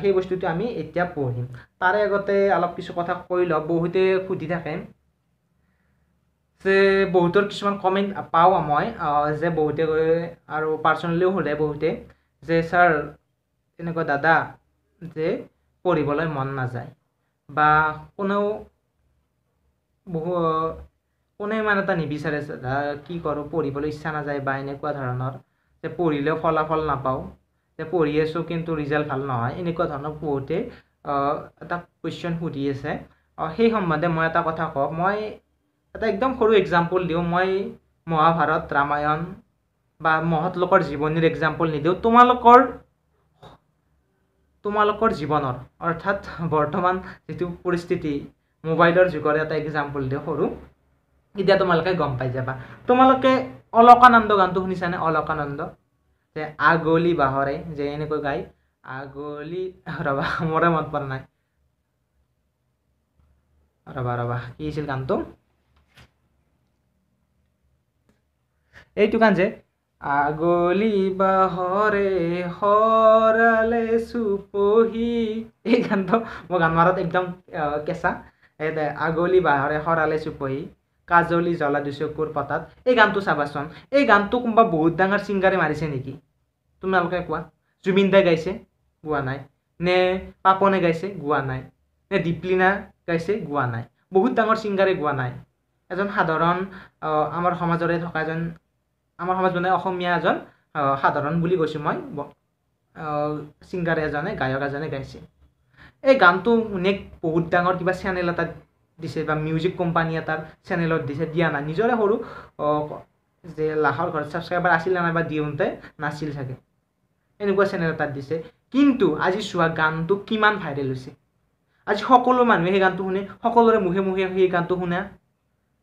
সেই বস্তুটো আমি এতিয়া পঢ়িম তাৰে আগতে অলপ কিছু কথা কৈ লওঁ বহুতে সুধি থাকে যে বহুতৰ কিছুমান কমেণ্ট পাওঁ মই যে বহুতে আৰু পাৰ্চনেলিও সোধে বহুতে যে ছাৰ এনেকুৱা দাদা যে পঢ়িবলৈ মন নাযায় বা কোনেও বহু কোনে ইমান এটা নিবিচাৰে দাদা কি কৰোঁ পঢ়িবলৈ ইচ্ছা নাযায় বা এনেকুৱা ধৰণৰ যে পঢ়িলেও ফলাফল নাপাওঁ যে পঢ়ি আছোঁ কিন্তু ৰিজাল্ট ভাল নহয় এনেকুৱা ধৰণৰ বহুতে এটা কুৱেশ্যন সুধি আছে সেই সম্বন্ধে মই এটা কথা কওঁ মই এটা একদম সৰু এক্সাম্পল দিওঁ মই মহাভাৰত ৰামায়ণ বা মহৎলোকৰ জীৱনীৰ এক্সাম্পল নিদিওঁ তোমালোকৰ তোমালোকৰ জীৱনৰ অৰ্থাৎ বৰ্তমান যিটো পৰিস্থিতি মোবাইলৰ যুগৰ এটা এক্সাম্পল দিওঁ সৰু এতিয়া তোমালোকে গম পাই যাবা তোমালোকে অলকানন্দ গানটো শুনিছানে অলকানন্দ যে আগলি বাহৰে যে এনেকৈ গাই আগলি ৰবা মোৰে মন পৰা নাই ৰবা ৰবা কি আছিল গানটো এইটো গান যে আগলি বাহৰে হৰালে চুপহি এই গানটো মোৰ গান মাৰত একদম কেঁচা আগলি বাহৰে হৰালে চুপহি কাজলি জ্বলা দিছকুৰ পতাত এই গানটো চাবাচোন এই গানটো কোনোবা বহুত ডাঙৰ ছিংগাৰে মাৰিছে নেকি তোমালোকে কোৱা জুবিন দাই গাইছে গোৱা নাই নে পাপনে গাইছে গোৱা নাই নে দীপলিনা গাইছে গোৱা নাই বহুত ডাঙৰ ছিংগাৰে গোৱা নাই এজন সাধাৰণ আমাৰ সমাজৰে থকা এজন আমাৰ সমাজ মানে অসমীয়া এজন সাধাৰণ বুলি কৈছোঁ মই ছিংগাৰ এজনে গায়ক এজনে গাইছে এই গানটো মানে বহুত ডাঙৰ কিবা চেনেল এটাত দিছে বা মিউজিক কোম্পানী এটাৰ চেনেলত দিছে দিয়া নাই নিজৰে সৰু যে লাহৰ ঘৰত ছাবস্ক্ৰাইবাৰ আছিলে নাই বা দিওঁতে নাছিল চাগে এনেকুৱা চেনেল এটাত দিছে কিন্তু আজি চোৱা গানটো কিমান ভাইৰেল হৈছে আজি সকলো মানুহে সেই গানটো শুনে সকলোৰে মুখে মুখে সেই গানটো শুনা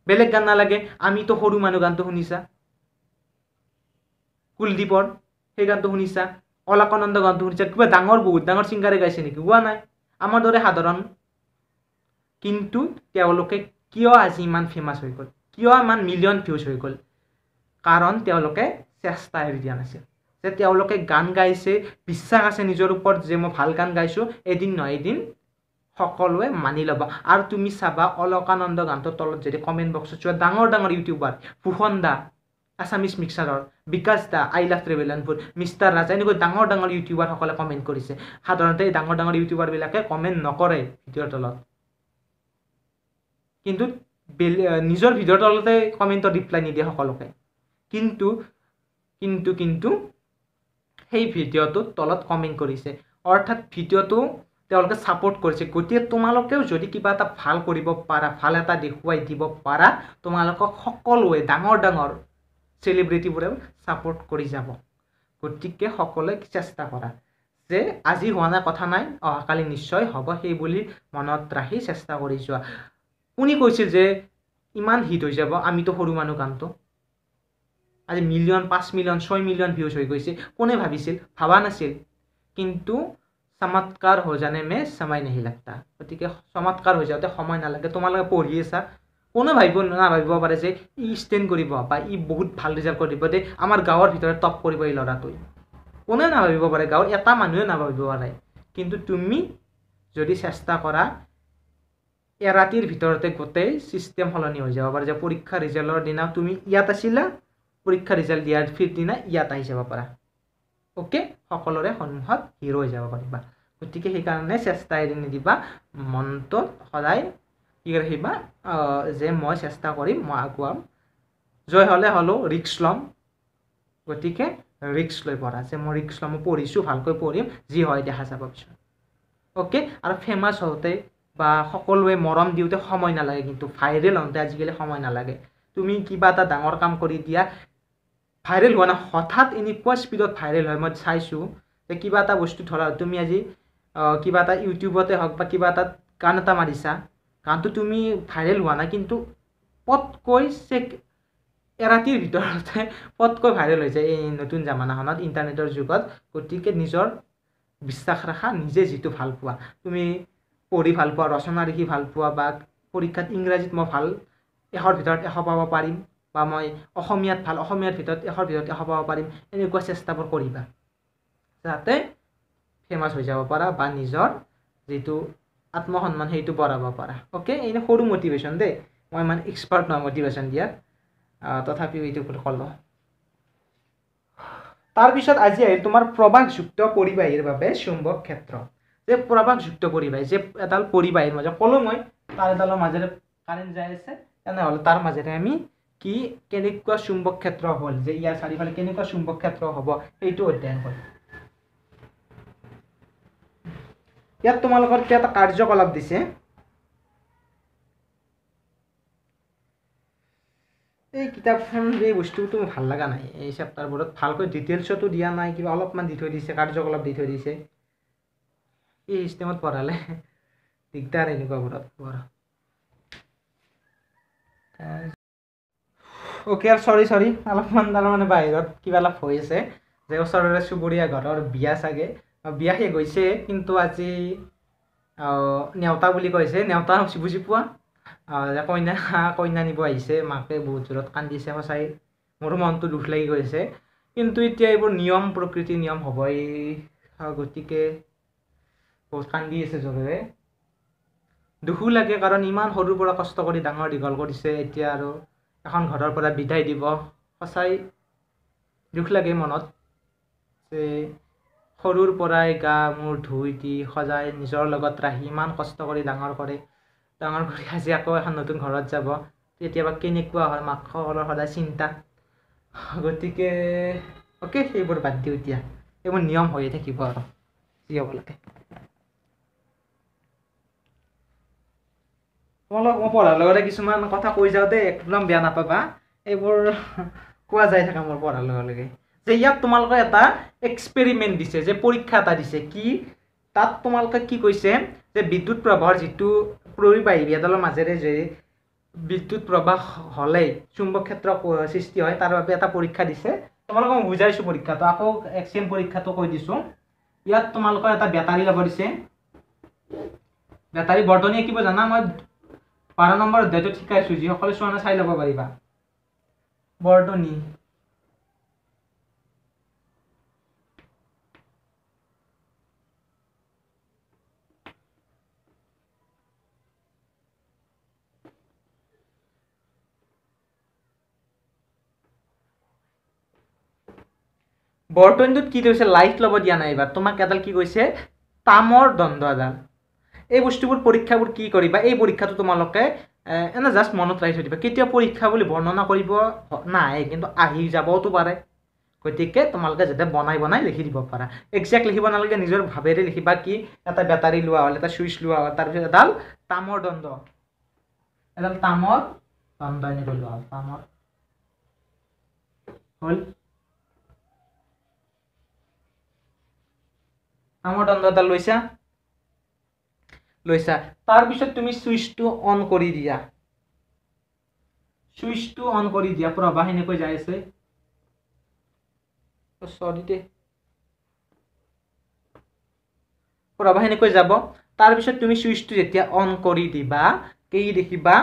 বেলেগ গান নালাগে আমিতো সৰু মানুহ গানটো শুনিছা কুলদীপৰ সেই গানটো শুনিছা অলাকানন্দ গানটো শুনিছা কিবা ডাঙৰ বহুত ডাঙৰ ছিংগাৰে গাইছে নেকি হোৱা নাই আমাৰ দৰে সাধাৰণ কিন্তু তেওঁলোকে কিয় আজি ইমান ফেমাছ হৈ গ'ল কিয় ইমান মিলিয়ন ভিউজ হৈ গ'ল কাৰণ তেওঁলোকে চেষ্টা এৰি দিয়া নাছিল যে তেওঁলোকে গান গাইছে বিশ্বাস আছে নিজৰ ওপৰত যে মই ভাল গান গাইছোঁ এদিন নহয় এদিন সকলোৱে মানি ল'ব আৰু তুমি চাবা অলকানন্দ গানটোৰ তলত যদি কমেণ্ট বক্সত চোৱা ডাঙৰ ডাঙৰ ইউটিউবাৰ ভূষণ দা আছামিজ মিক্সাৰৰ বিকাশ দা আই লাভ ট্ৰেভেলানপুৰ মিষ্টাৰ ৰাজা এনেকৈ ডাঙৰ ডাঙৰ ইউটিউবাৰসকলে কমেণ্ট কৰিছে সাধাৰণতে এই ডাঙৰ ডাঙৰ ইউটিউবাৰবিলাকে কমেণ্ট নকৰে ভিডিঅ'ৰ তলত কিন্তু নিজৰ ভিডিঅ'ৰ তলতে কমেণ্টত ৰিপ্লাই নিদিয়ে সকলোকে কিন্তু কিন্তু কিন্তু সেই ভিডিঅ'টোত তলত কমেণ্ট কৰিছে অৰ্থাৎ ভিডিঅ'টো তেওঁলোকে ছাপৰ্ট কৰিছে গতিকে তোমালোকেও যদি কিবা এটা ভাল কৰিব পাৰা ভাল এটা দেখুৱাই দিব পাৰা তোমালোকক সকলোৱে ডাঙৰ ডাঙৰ চেলিব্ৰিটিবোৰে ছাপৰ্ট কৰি যাব গতিকে সকলোৱে চেষ্টা কৰা যে আজি হোৱা নাই কথা নাই অহাকালি নিশ্চয় হ'ব সেই বুলি মনত ৰাখি চেষ্টা কৰি যোৱা কোনে কৈছিল যে ইমান হিট হৈ যাব আমিতো সৰু মানুহ কামটো আজি মিলিয়ন পাঁচ মিলিয়ন ছয় মিলিয়ন ভিউজ হৈ গৈছে কোনে ভাবিছিল ভবা নাছিল কিন্তু চমৎকাৰ হৈ জানে মে চমাই নাহিল এটা গতিকে চমৎকাৰ হৈ যাওঁতে সময় নালাগে তোমালোকে পঢ়ি আছা কোনো ভাবিব নাভাবিব পাৰে যে ই ষ্টেণ্ড কৰিব বা ই বহুত ভাল ৰিজাল্ট কৰিব দেই আমাৰ গাঁৱৰ ভিতৰত টপ কৰিব এই ল'ৰাটোৱে কোনেও নাভাবিব পাৰে গাঁৱৰ এটা মানুহে নাভাবিব পাৰে কিন্তু তুমি যদি চেষ্টা কৰা এৰাতিৰ ভিতৰতে গোটেই ছিষ্টেম সলনি হৈ যাব পাৰে যে পৰীক্ষা ৰিজাল্টৰ দিনা তুমি ইয়াত আছিলা পৰীক্ষা ৰিজাল্ট দিয়াৰ ফিৰ দিনা ইয়াত আহি যাব পাৰা অ'কে সকলোৰে সন্মুখত হিৰ হৈ যাব পাৰিবা গতিকে সেইকাৰণে চেষ্টা এৰি নিদিবা মনটোত সদায় কি ৰাখিবা যে মই চেষ্টা কৰিম মই আগুৱাম জয় হ'লে হ'লেও ৰিক্স ল'ম গতিকে ৰিক্স লৈ পৰা যে মই ৰিক্স ল'ম মই পঢ়িছোঁ ভালকৈ পঢ়িম যি হয় দেখা যাব পিছত অ'কে আৰু ফেমাছ হওঁতে বা সকলোৱে মৰম দিওঁতে সময় নালাগে কিন্তু ভাইৰেল হওঁতে আজিকালি সময় নালাগে তুমি কিবা এটা ডাঙৰ কাম কৰি দিয়া ভাইৰেল হোৱা না হঠাৎ এনেকুৱা স্পীডত ভাইৰেল হয় মই চাইছোঁ যে কিবা এটা বস্তু ধৰা তুমি আজি কিবা এটা ইউটিউবতে হওক বা কিবা এটা গান এটা মাৰিছা গানটো তুমি ভাইৰেল হোৱা না কিন্তু পতকৈ চেক এৰাতিৰ ভিতৰতে পটকৈ ভাইৰেল হৈ যায় এই নতুন জামানাখনত ইণ্টাৰনেটৰ যুগত গতিকে নিজৰ বিশ্বাস ৰখা নিজে যিটো ভাল পোৱা তুমি পঢ়ি ভাল পোৱা ৰচনা লিখি ভাল পোৱা বা পৰীক্ষাত ইংৰাজীত মই ভাল এশৰ ভিতৰত এশ পাব পাৰিম বা মই অসমীয়াত ভাল অসমীয়াৰ ভিতৰত এশৰ ভিতৰত এশ পাব পাৰিম এনেকুৱা চেষ্টাবোৰ কৰিবা যাতে ফেমাছ হৈ যাব পাৰা বা নিজৰ যিটো আত্মসন্মান সেইটো বঢ়াব পাৰা অ'কে এনেই সৰু মটিভেশ্যন দেই মই ইমান এক্সপাৰ্ট নহয় মটিভেশ্যন দিয়াত তথাপিও এইটো ক'লোঁ তাৰপিছত আজি আহিল তোমাৰ প্ৰবাসযুক্ত পৰিবাহীৰ বাবে চুম্বক ক্ষেত্ৰ যে পুৰাভাগ যুক্ত পৰিবাহী যে এডাল পৰিবাহীৰ মাজত কলমৈ তাৰ এডালৰ মাজেৰে কাৰেণ্ট যাই আছে তেনেহ'লে তাৰ মাজেৰে আমি কি কেনেকুৱা চুম্বক ক্ষেত্ৰ হ'ল যে ইয়াৰ চাৰিওফালে কেনেকুৱা চুম্বক ক্ষেত্ৰ হ'ব সেইটো অধ্যয়ন কৰিম ইয়াত তোমালোকৰ কি এটা কাৰ্যকলাপ দিছে এই কিতাপখন এই বস্তুটো ভাল লগা নাই এই চেপ্টাৰবোৰত ভালকৈ ডিটেইলছতো দিয়া নাই কিবা অলপমান দি থৈ দিছে কাৰ্যকলাপ দি থৈ দিছে এই ষ্টেমত পঢ়ালে দিগদাৰ এনেকুৱাবোৰত বৰ অ'কে আৰু চৰি চৰি অলপমান তাৰমানে বাহিৰত কিবা অলপ হৈ আছে যে ওচৰৰে চুবুৰীয়া ঘৰৰ বিয়া চাগে বিয়া শেষ হৈছে কিন্তু আজি নেওঁতা বুলি কৈছে নেওঁতা বুজি পোৱা যে কইনা কইনা নিব আহিছে মাকে বহুত জোৰত কান্দিছে সঁচাই মোৰ মনটো দুখ লাগি গৈছে কিন্তু এতিয়া এইবোৰ নিয়ম প্ৰকৃতিৰ নিয়ম হ'বই গতিকে বহুত কান্দি আছে জোৰেৰে দুখো লাগে কাৰণ ইমান সৰুৰ পৰা কষ্ট কৰি ডাঙৰ দীঘল কৰিছে এতিয়া আৰু এখন ঘৰৰ পৰা বিদায় দিব সঁচাই দুখ লাগে মনত যে সৰুৰ পৰাই গা মূৰ ধুই দি সজাই নিজৰ লগত ৰাখি ইমান কষ্ট কৰি ডাঙৰ কৰে ডাঙৰ কৰি আজি আকৌ এখন নতুন ঘৰত যাব কেতিয়াবা কেনেকুৱা হয় মাকসকলৰ সদায় চিন্তা গতিকে অ'কে সেইবোৰ বাদ দিওঁ এতিয়া সেইবোৰ নিয়ম হৈয়ে থাকিব আৰু যি হ'ব লাগে তোমালোক মই পঢ়াৰ লগতে কিছুমান কথা কৈ যাওঁতে একদম বেয়া নাপাবা এইবোৰ কোৱা যায় থাকে মোৰ পঢ়াৰ লগে লগে যে ইয়াত তোমালোকে এটা এক্সপেৰিমেণ্ট দিছে যে পৰীক্ষা এটা দিছে কি তাত তোমালোকে কি কৈছে যে বিদ্যুৎ প্ৰৱাহৰ যিটো পৰিবাহী বিয়াডালৰ মাজেৰে যে বিদ্যুৎ প্ৰৱাহ হ'লেই চুম্বক ক্ষেত্ৰ সৃষ্টি হয় তাৰ বাবে এটা পৰীক্ষা দিছে তোমালোকে মই বুজাইছোঁ পৰীক্ষাটো আকৌ এক্সেম পৰীক্ষাটো কৈ দিছোঁ ইয়াত তোমালোকৰ এটা বেটাৰী ল'ব দিছে বেটাৰী বৰ্তনী আঁকিব জানা মই বাৰ নম্বৰ ডেটত শিকাইছোঁ যিসকলে চোৱা নাই চাই ল'ব পাৰিবা বৰ্তনী বৰ্তনীটোত কি কৈছে লাইট ল'ব দিয়া নাই এইবাৰ তোমাক এডাল কি কৈছে তামৰ দণ্ড এডাল এই বস্তুবোৰ পৰীক্ষাবোৰ কি কৰিবা এই পৰীক্ষাটো তোমালোকে এনে জাষ্ট মনত ৰাখি থৈ দিবা কেতিয়া পৰীক্ষা বুলি বৰ্ণনা কৰিব নাহে কিন্তু আহি যাবওতো পাৰে গতিকে তোমালোকে যাতে বনাই বনাই লিখি দিব পাৰা একজেক্ট লিখিব নালাগে নিজৰ ভাৱেৰে লিখিবা কি এটা বেটাৰী লোৱা হ'ল এটা চুইচ লোৱা হ'ল তাৰপিছত এডাল তামৰ দণ্ড এডাল তামৰ দণ্ড এনেকৈ লোৱা হ'ল তামৰ হ'ল তামৰ দণ্ড এডাল লৈছা লৈছা তাৰপিছত তুমি চুইচটো অন কৰি দিয়া চুইচটো অন কৰি দিয়া প্ৰভা সেনেকৈ যাই আছে চৰিতে প্ৰভা সেনেকৈ যাব তাৰপিছত তুমি চুইচটো যেতিয়া অন কৰি দিবা কি দেখিবা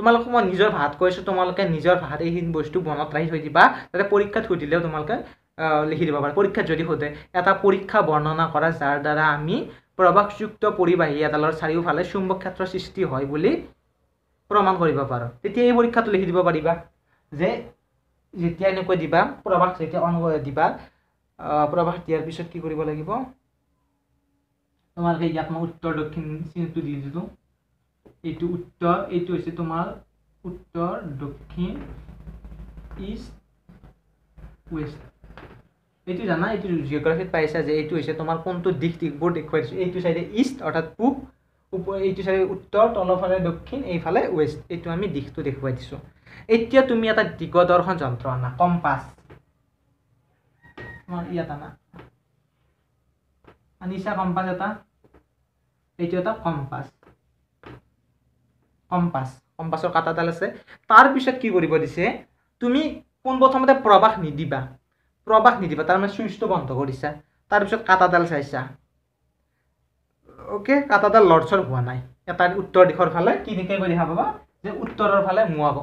তোমালোকক মই নিজৰ ভাত কৈছো তোমালোকে নিজৰ ভাত এইখিনি বস্তু বনত ৰাখি থৈ দিবা যাতে পৰীক্ষাত সুধিলেও তোমালোকে লিখি দিব পাৰা পৰীক্ষাত যদি সোধে এটা পৰীক্ষা বৰ্ণনা কৰা যাৰ দ্বাৰা আমি প্ৰৱাসযুক্ত পৰিবাহী এডালৰ চাৰিওফালে চুম্বক ক্ষেত্ৰৰ সৃষ্টি হয় বুলি প্ৰমাণ কৰিব পাৰোঁ তেতিয়া এই পৰীক্ষাটো লিখি দিব পাৰিবা যে যেতিয়া এনেকৈ দিবা প্ৰৱাস যেতিয়া অনু দিবা প্ৰৱাস দিয়াৰ পিছত কি কৰিব লাগিব তোমালোকে ইয়াত মই উত্তৰ দক্ষিণ চিনটো দি দিলোঁ এইটো উত্তৰ এইটো হৈছে তোমাৰ উত্তৰ দক্ষিণ ইষ্ট ৱেষ্ট এইটো জানা এইটো জিঅ'গ্ৰাফিত পাইছা যে এইটো হৈছে তোমাৰ কোনটো দিশ দিশবোৰ দেখুৱাইছোঁ এইটো চাইডে ইষ্ট অৰ্থাৎ পূব উপ এইটো চাইডে উত্তৰ তলফালে দক্ষিণ এইফালে ৱেষ্ট এইটো আমি দিশটো দেখুৱাই দিছোঁ এতিয়া তুমি এটা দিগদৰ্শন যন্ত্ৰ আনা কম্পাছ ইয়াত আনা আনিছা কম্পাছ এটা এইটো এটা কম্পাছ কম্পাছ কম্পাছৰ কাটাডাল আছে তাৰপিছত কি কৰিব দিছে তুমি পোনপ্ৰথমতে প্ৰৱাস নিদিবা প্ৰবাহ নিদিব তাৰমানে ছুইচটো বন্ধ কৰিছা তাৰপিছত কাটাডাল চাইছা অ'কে কাটাডাল লৰচৰ হোৱা নাই এটা উত্তৰ দিশৰ ফালে কি দেখে কৰি দেখা পাবা যে উত্তৰৰ ফালে মোৱাব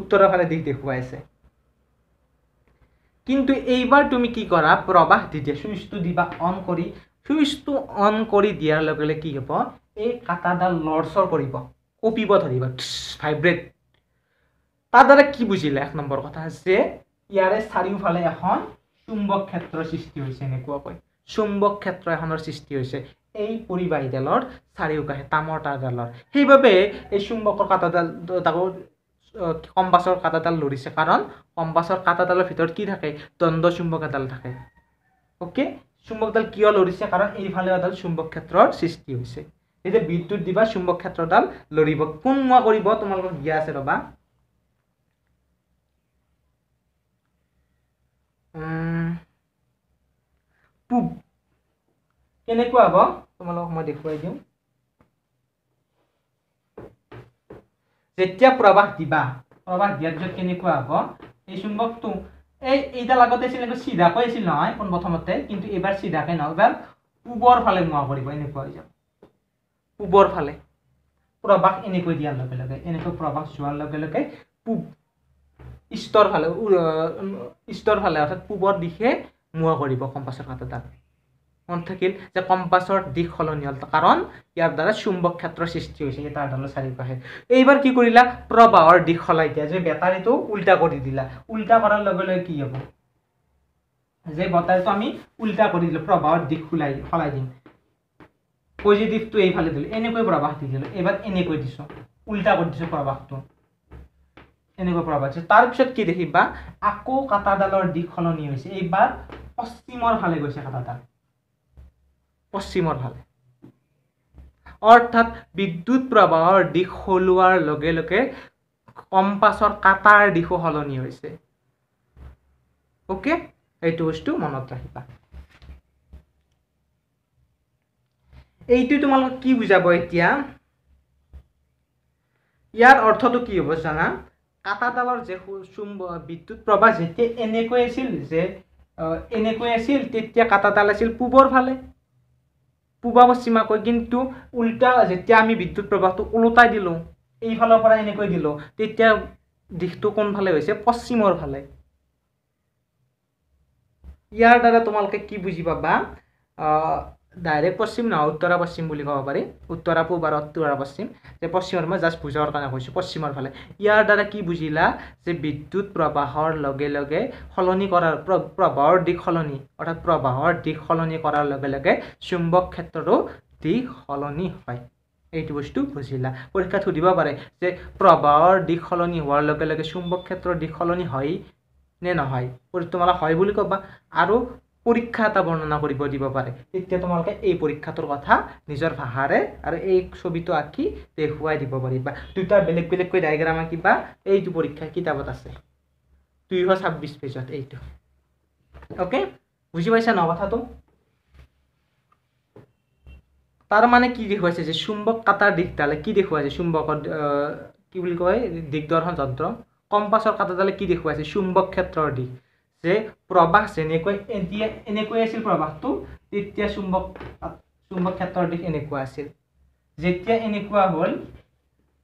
উত্তৰৰ ফালে দিশ দেখুৱাইছে কিন্তু এইবাৰ তুমি কি কৰা প্ৰবাহ দি দিয়া ছুইচটো দিবা অন কৰি চুইচটো অন কৰি দিয়াৰ লগে লগে কি হ'ব এই কাটাডাল লৰচৰ কৰিব কঁপিব ধৰিব ভাইব্ৰেট তাৰ দ্বাৰা কি বুজিলে এক নম্বৰ কথা যে ইয়াৰে চাৰিওফালে এখন চুম্বক ক্ষেত্ৰ সৃষ্টি হৈছে এনেকুৱা কয় চুম্বক ক্ষেত্ৰ এখনৰ সৃষ্টি হৈছে এই পৰিবাহীডালৰ চাৰিওকাষে তামৰ তাঁৰডালৰ সেইবাবে এই চুম্বকৰ কাটাডাল তাকো কম্বাছৰ কাটাডাল লৰিছে কাৰণ কম্বাছৰ কাটাডালৰ ভিতৰত কি থাকে দণ্ড চুম্বক এডাল থাকে অ'কে চুম্বকডাল কিয় লৰিছে কাৰণ এইফালে এডাল চুম্বক ক্ষেত্ৰৰ সৃষ্টি হৈছে এতিয়া বিদ্যুৎ দিবা চুম্বক ক্ষেত্ৰডাল লৰিব কোন মোৱা কৰিব তোমালোকক দিয়া আছে ৰ'বা পূব কেনেকুৱা হ'ব তোমালোকক মই দেখুৱাই দিওঁ যেতিয়া প্ৰবাহ দিবা প্ৰবাহ দিয়াৰ পিছত কেনেকুৱা হ'ব এই চুম্বকটো এই এইডাল আগতে আছিল এনেকৈ চিধাকৈ আছিল নহয় পোন প্ৰথমতে কিন্তু এইবাৰ চিধাকৈ নহয় এইবাৰ পূবৰ ফালে মোৱা কৰিব এনেকুৱা হৈ যাব পূবৰ ফালে প্ৰৱাস এনেকৈ দিয়াৰ লগে লগে এনেকৈ প্ৰৱাস যোৱাৰ লগে লগে পূব ইষ্টৰ ফালে ইষ্টৰ ফালে অৰ্থাৎ পূবৰ দিশে মুৱা কৰিব কম্পাছৰ কাঠডাল মন থাকিল যে কম্পাছৰ দিশ সলনি হ'ল কাৰণ ইয়াৰ দ্বাৰা চুম্বক ক্ষেত্ৰৰ সৃষ্টি হৈছে এই তাঁৰডালৰ চাৰিওকাষে এইবাৰ কি কৰিলা প্ৰবাহৰ দিশ সলাই দিয়া যে বেটাৰীটো উল্টা কৰি দিলা উল্টা কৰাৰ লগে লগে কি হ'ব যে বেটাৰীটো আমি উল্টা কৰি দিলোঁ প্ৰবাহৰ দিশ সলাই সলাই দিম পজিটিভটো এইফালে দিলোঁ এনেকৈ প্ৰবাহ দি দিলোঁ এইবাৰ এনেকৈ দিছোঁ উল্টা কৰি দিছোঁ প্ৰবাহটো এনেকুৱা প্ৰভাৱ আছে তাৰপিছত কি দেখিবা আকৌ কাটাডালৰ দিশ সলনি হৈছে এইবাৰ পশ্চিমৰ ফালে গৈছে কাটাডাল পশ্চিমৰ ফালে অৰ্থাৎ বিদ্যুৎ প্ৰবাহৰ দিশ সলোৱাৰ লগে লগে কম্পাছৰ কাটাৰ দিশো সলনি হৈছে অ'কে এইটো বস্তু মনত ৰাখিবা এইটো তোমালোকক কি বুজাব এতিয়া ইয়াৰ অৰ্থটো কি হ'ব জানা কাঁটাডালৰ যে চুম্ব বিদ্যুৎ প্ৰবাহ যেতিয়া এনেকৈ আছিল যে এনেকৈ আছিল তেতিয়া কাঁটাডাল আছিল পূবৰ ফালে পূবা পশ্চিমাকৈ কিন্তু উল্টা যেতিয়া আমি বিদ্যুৎ প্ৰবাহটো ওলোটাই দিলোঁ এইফালৰ পৰা এনেকৈ দিলোঁ তেতিয়া দিশটো কোনফালে হৈছে পশ্চিমৰ ফালে ইয়াৰ দ্বাৰা তোমালোকে কি বুজি পাবা ডাইৰেক্ট পশ্চিম নহয় উত্তৰা পশ্চিম বুলি ক'ব পাৰি উত্তৰা পূব আৰু উত্তৰা পশ্চিম যে পশ্চিমৰ মই জাষ্ট বুজাবৰ কাৰণে কৈছোঁ পশ্চিমৰ ফালে ইয়াৰ দ্বাৰা কি বুজিলা যে বিদ্যুৎ প্ৰৱাহৰ লগে লগে সলনি কৰাৰ প্ৰৱাহৰ দিশ সলনি অৰ্থাৎ প্ৰৱাহৰ দিশ সলনি কৰাৰ লগে লগে চুম্বক ক্ষেত্ৰৰো দিশ সলনি হয় এইটো বস্তু বুজিলা পৰীক্ষাত সুধিব পাৰে যে প্ৰৱাহৰ দিশ সলনি হোৱাৰ লগে লগে চুম্বক ক্ষেত্ৰৰ দিশ সলনি হয় নে নহয় তোমালোক হয় বুলি ক'বা আৰু পৰীক্ষা এটা বৰ্ণনা কৰিব দিব পাৰে তেতিয়া তোমালোকে এই পৰীক্ষাটোৰ কথা নিজৰ ভাষাৰে আৰু এই ছবিটো আঁকি দেখুৱাই দিব পাৰিবা দুটা বেলেগ বেলেগকৈ ডায়েগ্ৰাম আঁকিবা এইটো পৰীক্ষা কিতাপত আছে দুইশ ছাব্বিছ পেজত এইটো অ'কে বুজি পাইছা ন কথাটো তাৰ মানে কি দেখুৱাইছে যে চুম্বক কাটাৰ দিশডালে কি দেখুৱাইছে চুম্বকৰ কি বুলি কয় দিগদৰ্শন যন্ত্ৰ কম্পাছৰ কাটাডালে কি দেখুৱাইছে চুম্বক ক্ষেত্ৰৰ দিশ যে প্ৰবাহ যেনেকৈ এতিয়া এনেকৈ আছিল প্ৰবাহটো তেতিয়া চুম্বক চুম্বক ক্ষেত্ৰৰ দিশ এনেকুৱা আছিল যেতিয়া এনেকুৱা হ'ল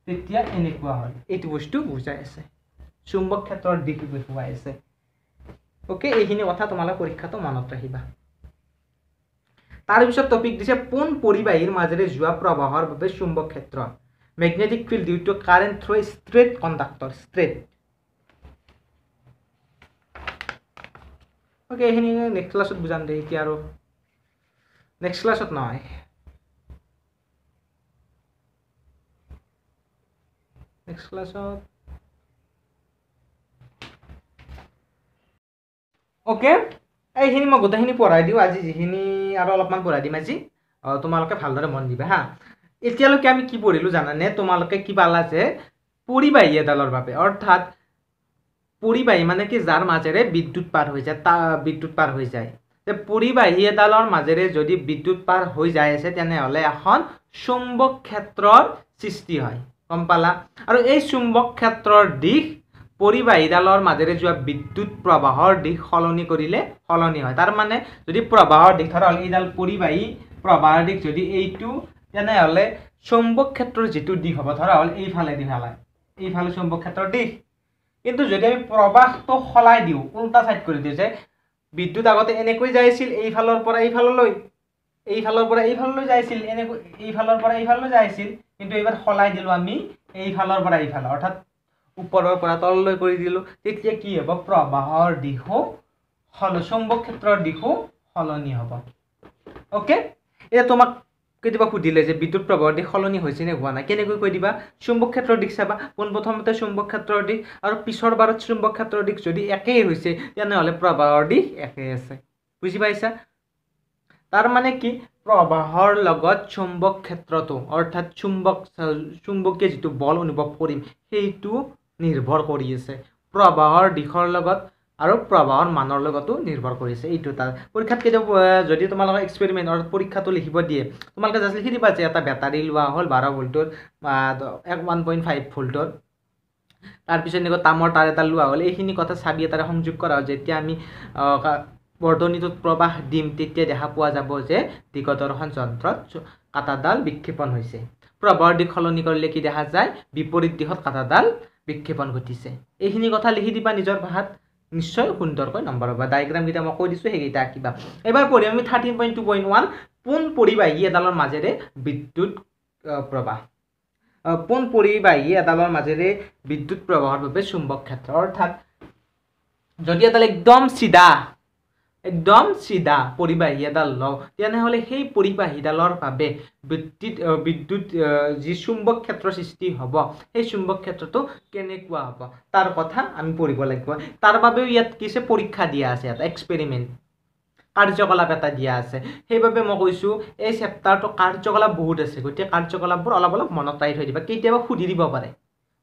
তেতিয়া এনেকুৱা হ'ল এইটো বস্তু বুজাই আছে চুম্বক ক্ষেত্ৰৰ দিশ বুজাই আছে অ'কে এইখিনি কথা তোমালোকে পৰীক্ষাটো মনত ৰাখিবা তাৰপিছত টপিক দিছে পোন পৰিবাহীৰ মাজেৰে যোৱা প্ৰবাহৰ বাবে চুম্বক ক্ষেত্ৰ magnetic field due to current through' straight conductor straight okay এইখিনি নেক্সট ক্লাছত বুজাম দে এতিয়া আৰু নেক্সট ক্লাছত নহয় নেক্সট ক্লাছত অ'কে এইখিনি মই গোটেইখিনি পঢ়াই দিওঁ আজি যিখিনি আৰু অলপমান পঢ়াই দিম আজি তোমালোকে ভালদৰে মন দিবা হা এতিয়ালৈকে আমি কি পঢ়িলোঁ জানানে তোমালোকে কি পালা যে পৰিবাহী এডালৰ বাবে অৰ্থাৎ পৰিবাহী মানে কি যাৰ মাজেৰে বিদ্যুৎ পাৰ হৈ যায় তাৰ বিদ্যুৎ পাৰ হৈ যায় যে পৰিবাহী এডালৰ মাজেৰে যদি বিদ্যুৎ পাৰ হৈ যায় আছে তেনেহ'লে এখন চুম্বক ক্ষেত্ৰৰ সৃষ্টি হয় গম পালা আৰু এই চুম্বক ক্ষেত্ৰৰ দিশ পৰিবাহীডালৰ মাজেৰে যোৱা বিদ্যুৎ প্ৰৱাহৰ দিশ সলনি কৰিলে সলনি হয় তাৰমানে যদি প্ৰৱাহৰ দিশ ধৰক এইডাল পৰিবাহী প্ৰৱাহৰ দিশ যদি এইটো তেনেহ'লে চুম্বক ক্ষেত্ৰৰ যিটো দিশ হ'ব ধৰা হ'ল এইফালে দিহালে এইফালে চুম্বক ক্ষেত্ৰৰ দিশ কিন্তু যদি আমি প্ৰবাহটো সলাই দিওঁ ওলোটা চাইড কৰি দিওঁ যে বিদ্যুৎ আগতে এনেকৈ যাইছিল এইফালৰ পৰা এইফাললৈ এইফালৰ পৰা এইফাললৈ যাইছিল এনেকৈ এইফালৰ পৰা এইফাললৈ যাইছিল কিন্তু এইবাৰ সলাই দিলোঁ আমি এইফালৰ পৰা এইফালে অৰ্থাৎ ওপৰৰ পৰা তললৈ কৰি দিলোঁ তেতিয়া কি হ'ব প্ৰবাহৰ দিশো সল চৌম্বক ক্ষেত্ৰৰ দিশো সলনি হ'ব অ'কে এতিয়া তোমাক কেতিয়াবা সুধিলে যে বিদ্যুৎ প্ৰৱাহৰ দিশ সলনি হৈছে নে হোৱা নাই কেনেকৈ কৈ দিবা চুম্বক ক্ষেত্ৰৰ দিশ চাবা পোনপ্ৰথমতে ক্ষেত্ৰৰ দিশ আৰু পিছৰ বাৰত চুম্বক ক্ষেত্ৰৰ দিশ যদি একেই হৈছে তেনেহ'লে প্ৰৱাহৰ দিশ একেই আছে বুজি পাইছা তাৰমানে কি প্ৰৱাহৰ লগত চুম্বক ক্ষেত্ৰটো অৰ্থাৎ চুম্বক চুম্বকীয় যিটো বল অনুভৱ কৰিম সেইটো নিৰ্ভৰ কৰি আছে প্ৰৱাহৰ দিশৰ লগত আৰু প্ৰবাহৰ মানৰ লগতো নিৰ্ভৰ কৰিছে এইটোটা পৰীক্ষাত কেতিয়াবা যদি তোমালোকে এক্সপেৰিমেণ্ট অৰ্থাৎ পৰীক্ষাটো লিখিব দিয়ে তোমালোকে জাষ্ট লিখি দিবা যে এটা বেটাৰী লোৱা হ'ল বাৰ ভল্টৰ এক ওৱান পইণ্ট ফাইভ ভল্টৰ তাৰপিছত এনেকৈ তামৰ তাঁৰ এটা লোৱা হ'ল এইখিনি কথা চাবি এটাৰে সংযোগ কৰা হ'ল যেতিয়া আমি বৰ্তনীটোত প্ৰবাহ দিম তেতিয়া দেখা পোৱা যাব যে দিগদৰ্শন যন্ত্ৰত কাটাডাল বিক্ষেপণ হৈছে প্ৰৱাহৰ দিশ সলনি কৰিলে কি দেখা যায় বিপৰীত দিশত কাটাডাল বিক্ষেপণ ঘটিছে এইখিনি কথা লিখি দিবা নিজৰ ভাষাত নিশ্চয় সুন্দৰকৈ নম্বৰ বা ডায়েগ্ৰামকেইটা মই কৈ দিছোঁ সেইকেইটা কিবা এইবাৰ পঢ়িম আমি thirteen point two point one পোন পৰিবাহী এডালৰ মাজেৰে বিদ্যুৎ প্ৰৱাহ পোন পৰিবাহী এডালৰ মাজেৰে বিদ্যুৎ প্ৰৱাহৰ বাবে চুম্বক ক্ষেত্ৰ অৰ্থাৎ যদি এডাল একদম চিধা একদম চিধা পৰিবাহী এডাল লওঁ তেনেহ'লে সেই পৰিবাহীডালৰ বাবে বিদ্যুৎ বিদ্যুৎ যি চুম্বক ক্ষেত্ৰ সৃষ্টি হ'ব সেই চুম্বক ক্ষেত্ৰটো কেনেকুৱা হ'ব তাৰ কথা আমি পঢ়িব লাগিব তাৰ বাবেও ইয়াত কিছু পৰীক্ষা দিয়া আছে ইয়াত এক্সপেৰিমেণ্ট কাৰ্যকলাপ এটা দিয়া আছে সেইবাবে মই কৈছোঁ এই চেপ্তাৰটো কাৰ্যকলাপ বহুত আছে গতিকে কাৰ্যকলাপবোৰ অলপ অলপ মনত ৰাখি থৈ দিবা কেতিয়াবা সুধি দিব পাৰে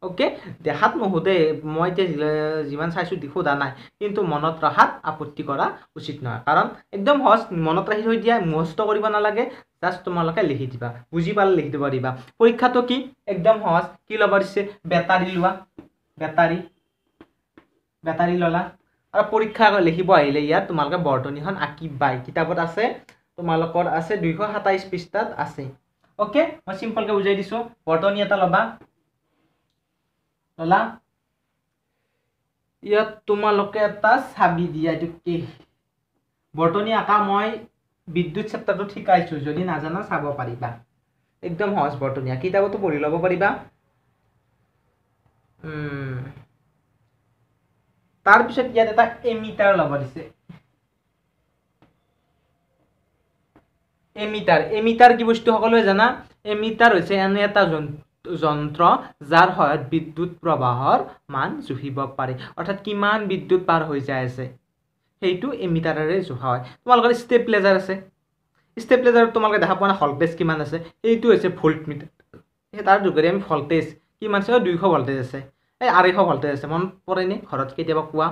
অ'কে দেখাত নুসোধে মই এতিয়া যিমান চাইছোঁ দিখোধা নাই কিন্তু মনত ৰখাত আপত্তি কৰা উচিত নহয় কাৰণ একদম সহজ মনত ৰাখি থৈ দিয়া মুহস্থ কৰিব নালাগে জাষ্ট তোমালোকে লিখি দিবা বুজি পালে লিখি দিব পাৰিবা পৰীক্ষাটো কি একদম সহজ কি ল'ব দিছে বেটাৰী লোৱা বেটাৰী বেটাৰী ল'লা আৰু পৰীক্ষা লিখিব আহিলে ইয়াত তোমালোকে বৰ্তনীখন আঁকি বাই কিতাপত আছে তোমালোকৰ আছে দুইশ সাতাইছ পৃষ্ঠাত আছে অ'কে মই চিম্পলকৈ বুজাই দিছোঁ বৰ্তনী এটা ল'বা লা ইয়াত তোমালোকে এটা চাবি দিয়া এইটো কি বৰ্তনী আঁকা মই বিদ্যুৎ চেপ্তাৰটো শিকাইছোঁ যদি নাজানা চাব পাৰিবা একদম সহজ বৰ্তনীয়া কিতাপতো পঢ়ি ল'ব পাৰিবা তাৰপিছত ইয়াত এটা এমিটাৰ ল'ব দিছে এমিটাৰ এমিটাৰ কি বস্তু সকলোৱে জানা এমিটাৰ হৈছে এনে এটা যন্ত্ৰ যন্ত্ৰ যাৰ সহায়ত বিদ্যুৎ প্ৰৱাহৰ মান জুহিব পাৰি অৰ্থাৎ কিমান বিদ্যুৎ পাৰ হৈ যায় আছে সেইটো এই এমিটাৰেৰে জোখা হয় তোমালোকৰ ষ্টেপ লেজাৰ আছে ষ্টেপলাইজাৰত তোমালোকে দেখা পোৱা নাই ভল্টেজ কিমান আছে সেইটো হৈছে ভল্ট মিটাৰ সেই তাৰ যোগেদি আমি ভল্টেজ কিমান আছে দুইশ ভল্টেজ আছে এই আঢ়ৈশ ভল্টেজ আছে মন পৰে নে ঘৰত কেতিয়াবা কোৱা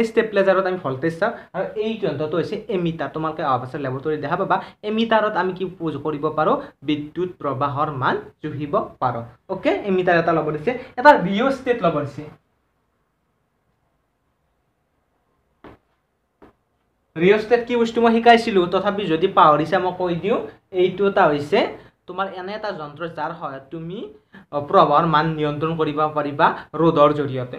এই ষ্টেপলাইজাৰত আমি ভল্টেজ চাওঁ আৰু এই যন্ত্ৰটো হৈছে এমিটাৰ তোমালোকে অহা পাছত লেবৰেটৰীত দেখা পাবা এমিটাৰত আমি কি কৰিব পাৰোঁ বিদ্যুৎ প্ৰৱাহৰ মান জুহিব পাৰোঁ অ'কে এমিটাৰ এটা ল'ব দিছে এটা ৰিঅ' ষ্টেট ল'ব দিছে ৰিঅ' ষ্টেট কি বস্তু মই শিকাইছিলোঁ তথাপি যদি পাহৰিছা মই কৈ দিওঁ এইটো এটা হৈছে তোমাৰ এনে এটা যন্ত্ৰ যাৰ সহায়ত তুমি প্ৰৱাহৰ মান নিয়ন্ত্ৰণ কৰিব পাৰিবা ৰ'দৰ জৰিয়তে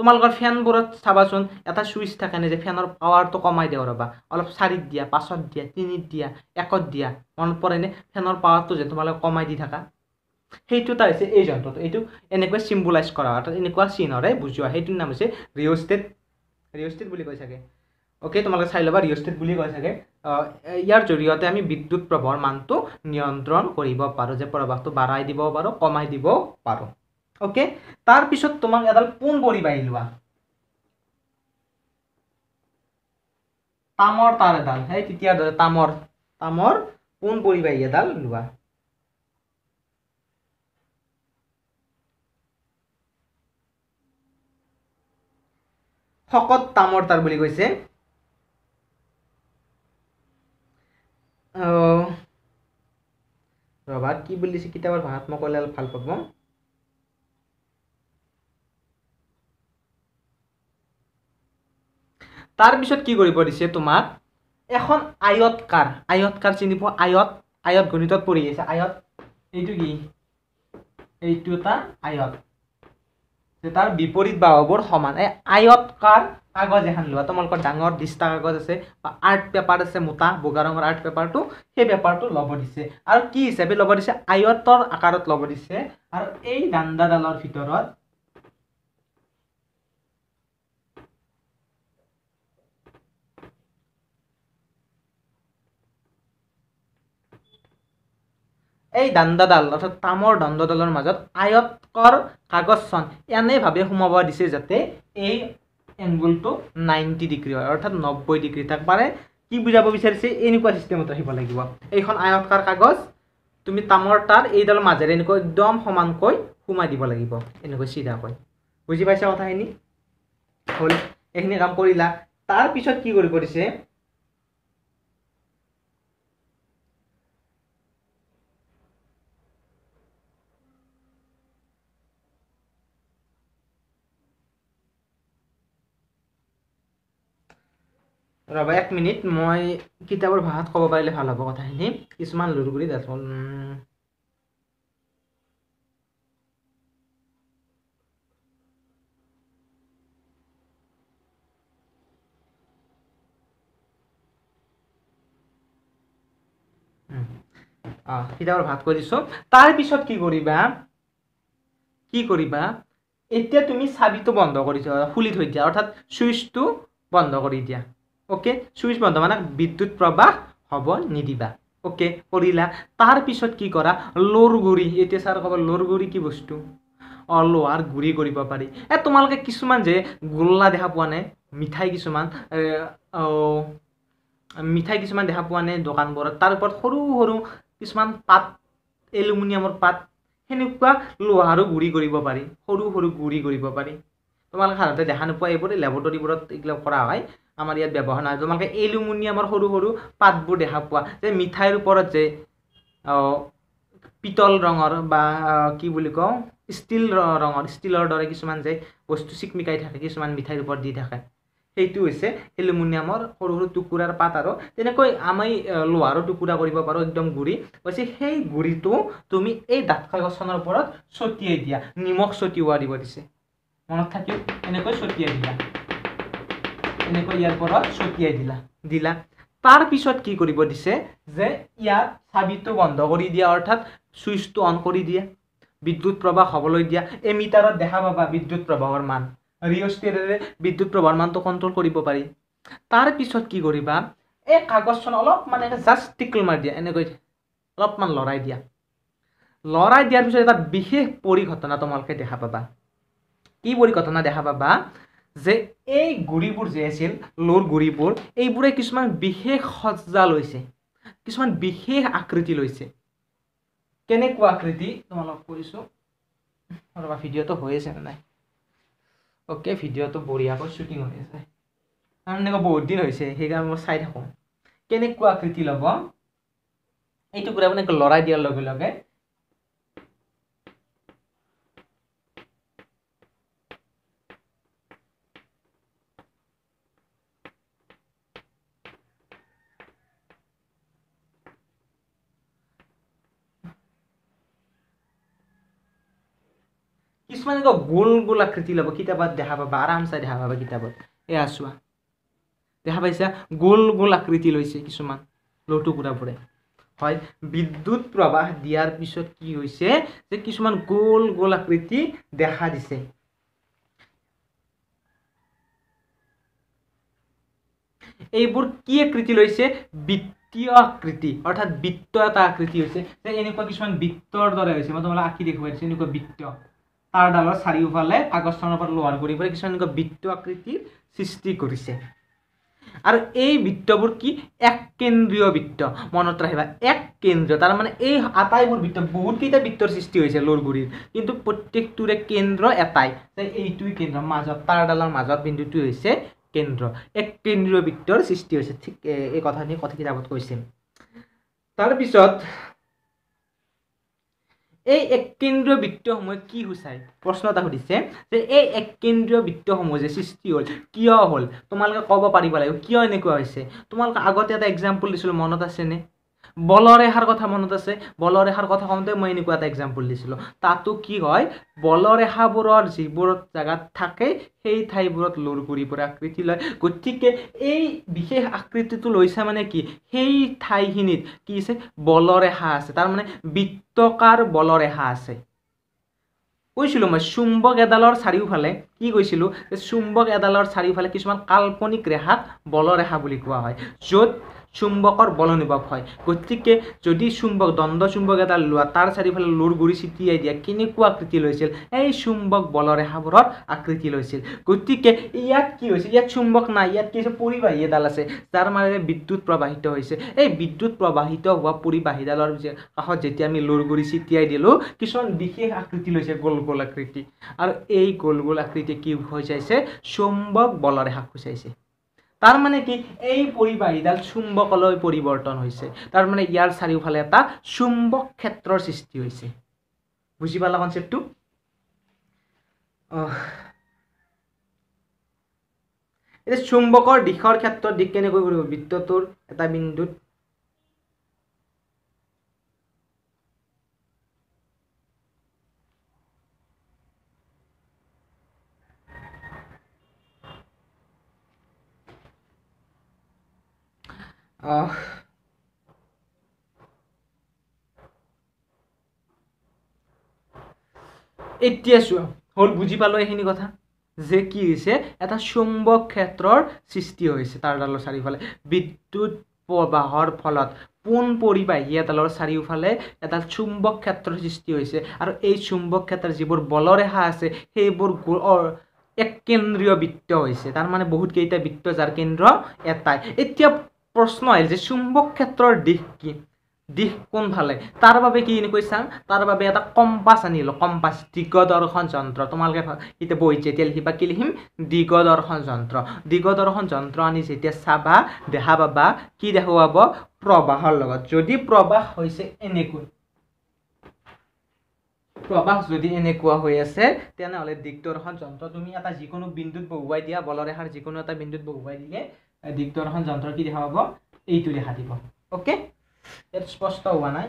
তোমালোকৰ ফেনবোৰত চাবাচোন এটা চুইচ থাকে নে যে ফেনৰ পাৱাৰটো কমাই দিওঁ ৰ'বা অলপ চাৰিত দিয়া পাঁচত দিয়া তিনিত দিয়া একত দিয়া মনত পৰে নে ফেনৰ পাৱাৰটো যে তোমালোকে কমাই দি থাকা সেইটো এটা হৈছে এই যন্ত্ৰটো এইটো এনেকুৱা চিম্বলাইজ কৰা অৰ্থাৎ এনেকুৱা চিনৰে বুজোৱা সেইটোৰ নাম হৈছে ৰিঅষ্টেট ৰিঅষ্টেট বুলি কৈ চাগে অ'কে তোমালোকে চাই ল'বা ৰিঅষ্টেট বুলি কৈ চাগে ইয়াৰ জৰিয়তে আমি বিদ্যুৎ প্ৰৱাহৰ মানটো নিয়ন্ত্ৰণ কৰিব পাৰোঁ যে প্ৰৱাহটো বাঢ়াই দিব পাৰোঁ কমাই দিব পাৰোঁ ওকে তারপর তোমাক এডাল পুন বড়ি বাই লওয়া তামর তার এডাল হ্যাঁ তৃতীয় দরে তামর তামর পুন বড়ি বাই এডাল লওয়া শকত তামর তার বলে কৈছে ৰবা কি বুলিছে কেতিয়াবা ভাত মই ক'লে অলপ ভাল পাব তাৰপিছত কি কৰিব দিছে তোমাক এখন আয়তকাৰ আয়তকাৰ চিনি পোৱা আয়ত আয়ত গণিতত পৰি আছে আয়ত এইটো কি এইটো এটা আয়ত যে তাৰ বিপৰীত বাহবোৰ সমান এই আয়তকাৰ কাগজ এখন লোৱা তোমালোকৰ ডাঙৰ ডিষ্টা কাগজ আছে বা আৰ্ট পেপাৰ আছে মোটা বগা ৰঙৰ আৰ্ট পেপাৰটো সেই পেপাৰটো ল'ব দিছে আৰু কি হিচাপে ল'ব দিছে আয়তৰ আকাৰত ল'ব দিছে আৰু এই দাণ্ডাডালৰ ভিতৰত এই দণ্ডডাল অৰ্থাৎ তামৰ দণ্ডডালৰ মাজত আয়তকৰ কাগজখন এনেভাৱে সোমাব দিছে যাতে এই এংগুলটো নাইণ্টি ডিগ্ৰী হয় অৰ্থাৎ নব্বৈ ডিগ্ৰী তাক পাৰে কি বুজাব বিচাৰিছে এনেকুৱা চিষ্টেমত ৰাখিব লাগিব এইখন আয়তকাৰ কাগজ তুমি তামৰ তাৰ এইডালৰ মাজেৰে এনেকৈ একদম সমানকৈ সোমাই দিব লাগিব এনেকৈ চিধাকৈ বুজি পাইছা কথাখিনি হ'ল এইখিনি কাম কৰিলা তাৰপিছত কি কৰিব দিছে ৰবা এক মিনিট মই কিতাপৰ ভাষাত ক'ব পাৰিলে ভাল হ'ব কথাখিনি কিছুমান লুৰগুৰি দাঁতল কিতাপৰ ভাত কৈ দিছোঁ তাৰপিছত কি কৰিবা কি কৰিবা এতিয়া তুমি চাবিটো বন্ধ কৰি দিয়া ফুলি থৈ দিয়া অৰ্থাৎ চুইচটো বন্ধ কৰি দিয়া অ'কে চুইচ বন্ধ মানে বিদ্যুৎ প্ৰৱাহ হ'ব নিদিবা অ'কে কৰিলা তাৰপিছত কি কৰা লৰ গুৰি এতিয়া ছাৰ ক'ব লৰ গুৰি কি বস্তু অঁ লোহাৰ গুৰি কৰিব পাৰি এ তোমালোকে কিছুমান যে গোল্লা দেখা পোৱা নাই মিঠাই কিছুমান মিঠাই কিছুমান দেখা পোৱা নাই দোকানবোৰত তাৰ ওপৰত সৰু সৰু কিছুমান পাত এলুমিনিয়ামৰ পাত সেনেকুৱা লোহাৰো গুৰি কৰিব পাৰি সৰু সৰু গুৰি কৰিব পাৰি তোমালোকে সাধাৰণতে দেখা নোপোৱা এইবোৰ লেবৰেটৰীবোৰত এইবিলাক কৰা হয় আমাৰ ইয়াত ব্যৱহাৰ নহয় তোমালোকে এলুমিনিয়ামৰ সৰু সৰু পাতবোৰ দেখা পোৱা যে মিঠাইৰ ওপৰত যে পিতল ৰঙৰ বা কি বুলি কওঁ ষ্টীল ৰঙৰ ষ্টীলৰ দৰে কিছুমান যে বস্তু চিকমিকাই থাকে কিছুমান মিঠাইৰ ওপৰত দি থাকে সেইটো হৈছে এলুমিনিয়ামৰ সৰু সৰু টুকুৰাৰ পাত আৰু তেনেকৈ আমি লোহাৰো টুকুৰা কৰিব পাৰোঁ একদম গুড়ি অৱশ্যে সেই গুড়িটো তুমি এই ডাঠকাই গছনৰ ওপৰত ছটিয়াই দিয়া নিমখ ছটিওৱা দিব দিছে মনত থাকিল এনেকৈ ছটিয়াই দিয়া এনেকৈ ইয়াৰ ওপৰত ছটিয়াই দিলা দিলা তাৰপিছত কি কৰিব দিছে যে ইয়াত চাবিটো বন্ধ কৰি দিয়া অৰ্থাৎ ছুইচটো অন কৰি দিয়া বিদ্যুৎ প্ৰৱাহ হ'বলৈ দিয়া এই মিটাৰত দেখা পাবা বিদ্যুৎ প্ৰৱাহৰ মান ৰিঅ'ষ্টেৰে বিদ্যুৎ প্ৰৱাহৰ মানটো কণ্ট্ৰল কৰিব পাৰি তাৰ পিছত কি কৰিবা এই কাগজখন অলপ মানে জাষ্ট টিকল মাৰি দিয়া এনেকৈ অলপমান লৰাই দিয়া লৰাই দিয়াৰ পিছত এটা বিশেষ পৰিঘটনা তোমালোকে দেখা পাবা কি পৰিঘটনা দেখা পাবা যে এই গুড়িবোৰ যে আছিল লোৰ গুড়িবোৰ এইবোৰে কিছুমান বিশেষ সজ্জা লৈছে কিছুমান বিশেষ আকৃতি লৈছে কেনেকুৱা আকৃতি তোমালোক কৈছোঁ ৰবা ভিডিঅ'টো হৈ আছে নে নাই অ'কে ভিডিঅ'টো বঢ়িয়াকৈ শ্বুটিং হৈ আছে কাৰণ এনেকুৱা বহুত দিন হৈছে সেইকাৰণে মই চাই থাকোঁ কেনেকুৱা আকৃতি ল'ব এইটো পূৰা মানে লৰাই দিয়াৰ লগে লগে কিছুমান এনেকুৱা গোল গোল আকৃতি ল'ব কিতাপত দেখা পাবা আৰাম চাই দেখা পাবা কিতাপত এয়া চোৱা দেখা পাইছা গোল গোল আকৃতি লৈছে কিছুমান লটুকুৰাবোৰে হয় বিদ্যুৎ প্ৰৱাহ দিয়াৰ পিছত কি হৈছে যে কিছুমান গোল গোল আকৃতি দেখা দিছে এইবোৰ কি আকৃতি লৈছে বিত্তীয় আকৃতি অৰ্থাৎ বিত্ত এটা আকৃতি হৈছে যে এনেকুৱা কিছুমান বিত্তৰ দৰে হৈছে মই তোমালোকে আঁকি দেখুৱাইছোঁ এনেকুৱা বিত্ত তাৰ চাৰিওফালে কাগজখনৰ পৰা লোহাৰ কৰি পেলাই কিছুমান এনেকুৱা বৃত্ত আকৃতিৰ সৃষ্টি কৰিছে আৰু এই বৃত্তবোৰ কি এক কেন্দ্ৰীয় বৃত্ত মনত ৰাখিবা এক কেন্দ্ৰীয় তাৰমানে এই আটাইবোৰ বৃত্ত বহুতকেইটা বৃত্তৰ সৃষ্টি হৈছে লোৰ গুৰিৰ কিন্তু প্ৰত্যেকটোৰে কেন্দ্ৰ এটাই এইটোৱেই কেন্দ্ৰ মাজত তাঁৰডালৰ মাজত বিন্দুটো হৈছে কেন্দ্ৰ এক কেন্দ্ৰীয় বৃত্তৰ সৃষ্টি হৈছে ঠিক এই কথাখিনি কথা কিতাপত কৈছিল তাৰপিছত এই এক একেন্দ্ৰীয় বৃত্তসমূহে কি সূচাই প্ৰশ্ন এটা সুধিছে যে এই এক একেন্দ্ৰীয় বৃত্তসমূহ যে সৃষ্টি হ'ল কিয় হ'ল তোমালোকে ক'ব পাৰিব লাগিব কিয় এনেকুৱা হৈছে তোমালোকে আগতে এটা এক্সাম্পল দিছিলোঁ মনত আছেনে বলৰ ৰেখাৰ কথা মনত আছে বলৰ ৰেখাৰ কথা কওঁতে মই এনেকুৱা এটা এক্সাম্পল দিছিলোঁ তাতো কি হয় বলৰ ৰেখাবোৰৰ যিবোৰ জেগাত থাকে সেই ঠাইবোৰত লোৰ গুৰি পৰা আকৃতি লয় গতিকে এই বিশেষ আকৃতিটো লৈছে মানে কি সেই ঠাইখিনিত কি হৈছে বলৰ ৰেখা আছে তাৰমানে বৃত্তকাৰ বলৰ ৰেখা আছে কৈছিলোঁ মই চুম্বক এডালৰ চাৰিওফালে কি কৈছিলোঁ যে চুম্বক এডালৰ চাৰিওফালে কিছুমান কাল্পনিক ৰেখাক বলৰ ৰেখা বুলি কোৱা হয় য'ত চুম্বকৰ বল অনুভৱ হয় গতিকে যদি চুম্বক দণ্ড চুম্বক এটা লোৱা তাৰ চাৰিওফালে লোৰ গুৰি ছিটিয়াই দিয়া কেনেকুৱা আকৃতি লৈছিল এই চুম্বক বলৰ এহাবোৰত আকৃতি লৈছিল গতিকে ইয়াত কি হৈছিল ইয়াত চুম্বক নাই ইয়াত কি হৈছে পৰিবাহী এডাল আছে যাৰ মাজেৰে বিদ্যুৎ প্ৰবাহিত হৈছে এই বিদ্যুৎ প্ৰবাহিত হোৱা পৰিবাহীডালৰ কাষত যেতিয়া আমি লোৰ গুৰি ছিটিয়াই দিলোঁ কিছুমান বিশেষ আকৃতি লৈছে গোল গোল আকৃতি আৰু এই গোল গোল আকৃতি কি হৈ যাইছে চুম্বক বলৰ হৈ খুচাইছে তাৰমানে কি এই পৰিবাহীডাল চুম্বকলৈ পৰিৱৰ্তন হৈছে তাৰমানে ইয়াৰ চাৰিওফালে এটা চুম্বক ক্ষেত্ৰৰ সৃষ্টি হৈছে বুজি পালা কনচেপ্টটো এতিয়া চুম্বকৰ দিশৰ ক্ষেত্ৰত দিশ কেনেকৈ কৰিব বৃত্তটোৰ এটা বিন্দুত Ach. এতিয়া চোৱা হ'ল বুজি পালো এইখিনি কথা যে কি হৈছে এটা চুম্বক ক্ষেত্ৰৰ সৃষ্টি হৈছে তাৰডালৰ চাৰিওফালে বিদ্যুৎ প্ৰবাহৰ ফলত পোন পৰিবাহী এডালৰ চাৰিওফালে এডাল চুম্বক ক্ষেত্ৰৰ সৃষ্টি হৈছে আৰু এই চুম্বক ক্ষেত্ৰৰ যিবোৰ বলৰেহা আছে সেইবোৰ এক কেন্দ্ৰীয় বৃত্ত হৈছে তাৰমানে বহুতকেইটা বৃত্ত যাৰ কেন্দ্ৰ এটাই এতিয়া প্ৰশ্ন আহিল যে চুম্বক ক্ষেত্ৰৰ দিশ কি দিশ কোনফালে তাৰ বাবে কি এনেকৈ চাম তাৰ বাবে এটা কম্পাছ আনিলোঁ কম্পাছ দিগদৰ্শন যন্ত্ৰ তোমালোকে এতিয়া বহি যেতিয়া লিখিবা কি লিখিম দিগদৰ্শন যন্ত্ৰ দিগদৰ্শন যন্ত্ৰ আনি যেতিয়া চাবা দেখা পাবা কি দেখুৱাব প্ৰবাহৰ লগত যদি প্ৰবাহ হৈছে এনেকৈ প্ৰবাহ যদি এনেকুৱা হৈ আছে তেনেহ'লে দিগদৰ্শন যন্ত্ৰ তুমি এটা যিকোনো বিন্দুত বহুৱাই দিয়া বলৰেখাৰ যিকোনো এটা বিন্দুত বহুৱাই দিলে দিগদৰ্শন যন্ত্ৰ কি দেখা পাব এইটো দেখা দিব অ'কে ইয়াত স্পষ্ট হোৱা নাই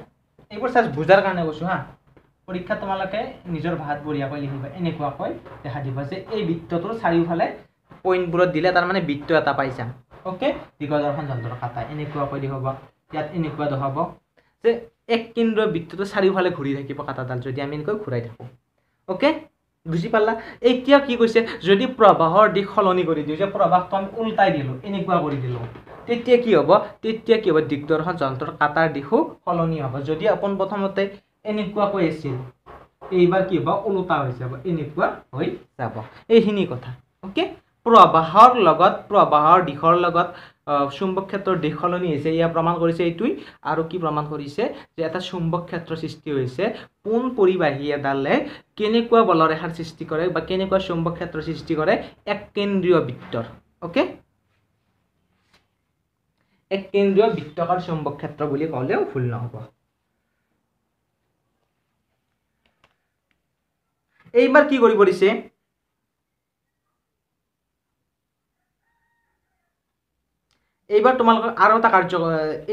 এইবোৰ চাৰ্জ বুজাৰ কাৰণে কৈছোঁ হা পৰীক্ষাত তোমালোকে নিজৰ ভাত বঢ়িয়াকৈ লিখিবা এনেকুৱাকৈ দেখা দিবা যে এই বৃত্তটোৰ চাৰিওফালে পইণ্টবোৰত দিলে তাৰমানে বৃত্ত এটা পাই যাম অ'কে দিগদৰ্শন যন্ত্ৰ কাটা এনেকুৱাকৈ দেখুৱাব ইয়াত এনেকুৱা দেখুৱাব যে এক কেন্দ্ৰীয় বৃত্তটো চাৰিওফালে ঘূৰি থাকিব কাটাডাল যদি আমি এনেকৈ ঘূৰাই থাকোঁ অ'কে বুজি পাল্লা এতিয়া কি কৈছে যদি প্ৰবাহৰ দিশ সলনি কৰি দিওঁ যে প্ৰবাহটো আমি ওলটাই দিলোঁ এনেকুৱা কৰি দিলোঁ তেতিয়া কি হ'ব তেতিয়া কি হ'ব দিগদৰ্শন যন্ত্ৰৰ কাটাৰ দিশো সলনি হ'ব যদি আপোন প্ৰথমতে এনেকুৱা কৈ আছিল এইবাৰ কি হ'ব ওলোটা হৈ যাব এনেকুৱা হৈ যাব এইখিনি কথা অ'কে প্ৰবাহৰ লগত প্ৰবাহৰ দিশৰ লগত চুম্বক ক্ষেত্ৰৰ দিশ সলনি হৈছে এয়া প্ৰমাণ কৰিছে এইটোৱেই আৰু কি প্ৰমাণ কৰিছে যে এটা চুম্বক ক্ষেত্ৰ সৃষ্টি হৈছে পোন পৰিবাহী এডালে কেনেকুৱা বলৰেখাৰ সৃষ্টি কৰে বা কেনেকুৱা চুম্বক ক্ষেত্ৰৰ সৃষ্টি কৰে এক কেন্দ্ৰীয় বৃত্তৰ অ'কে এক কেন্দ্ৰীয় বৃত্তকাৰ চুম্বক ক্ষেত্ৰ বুলি ক'লেও ভুল নহ'ব এইবাৰ কি কৰিব দিছে এইবাৰ তোমালোকৰ আৰু এটা কাৰ্য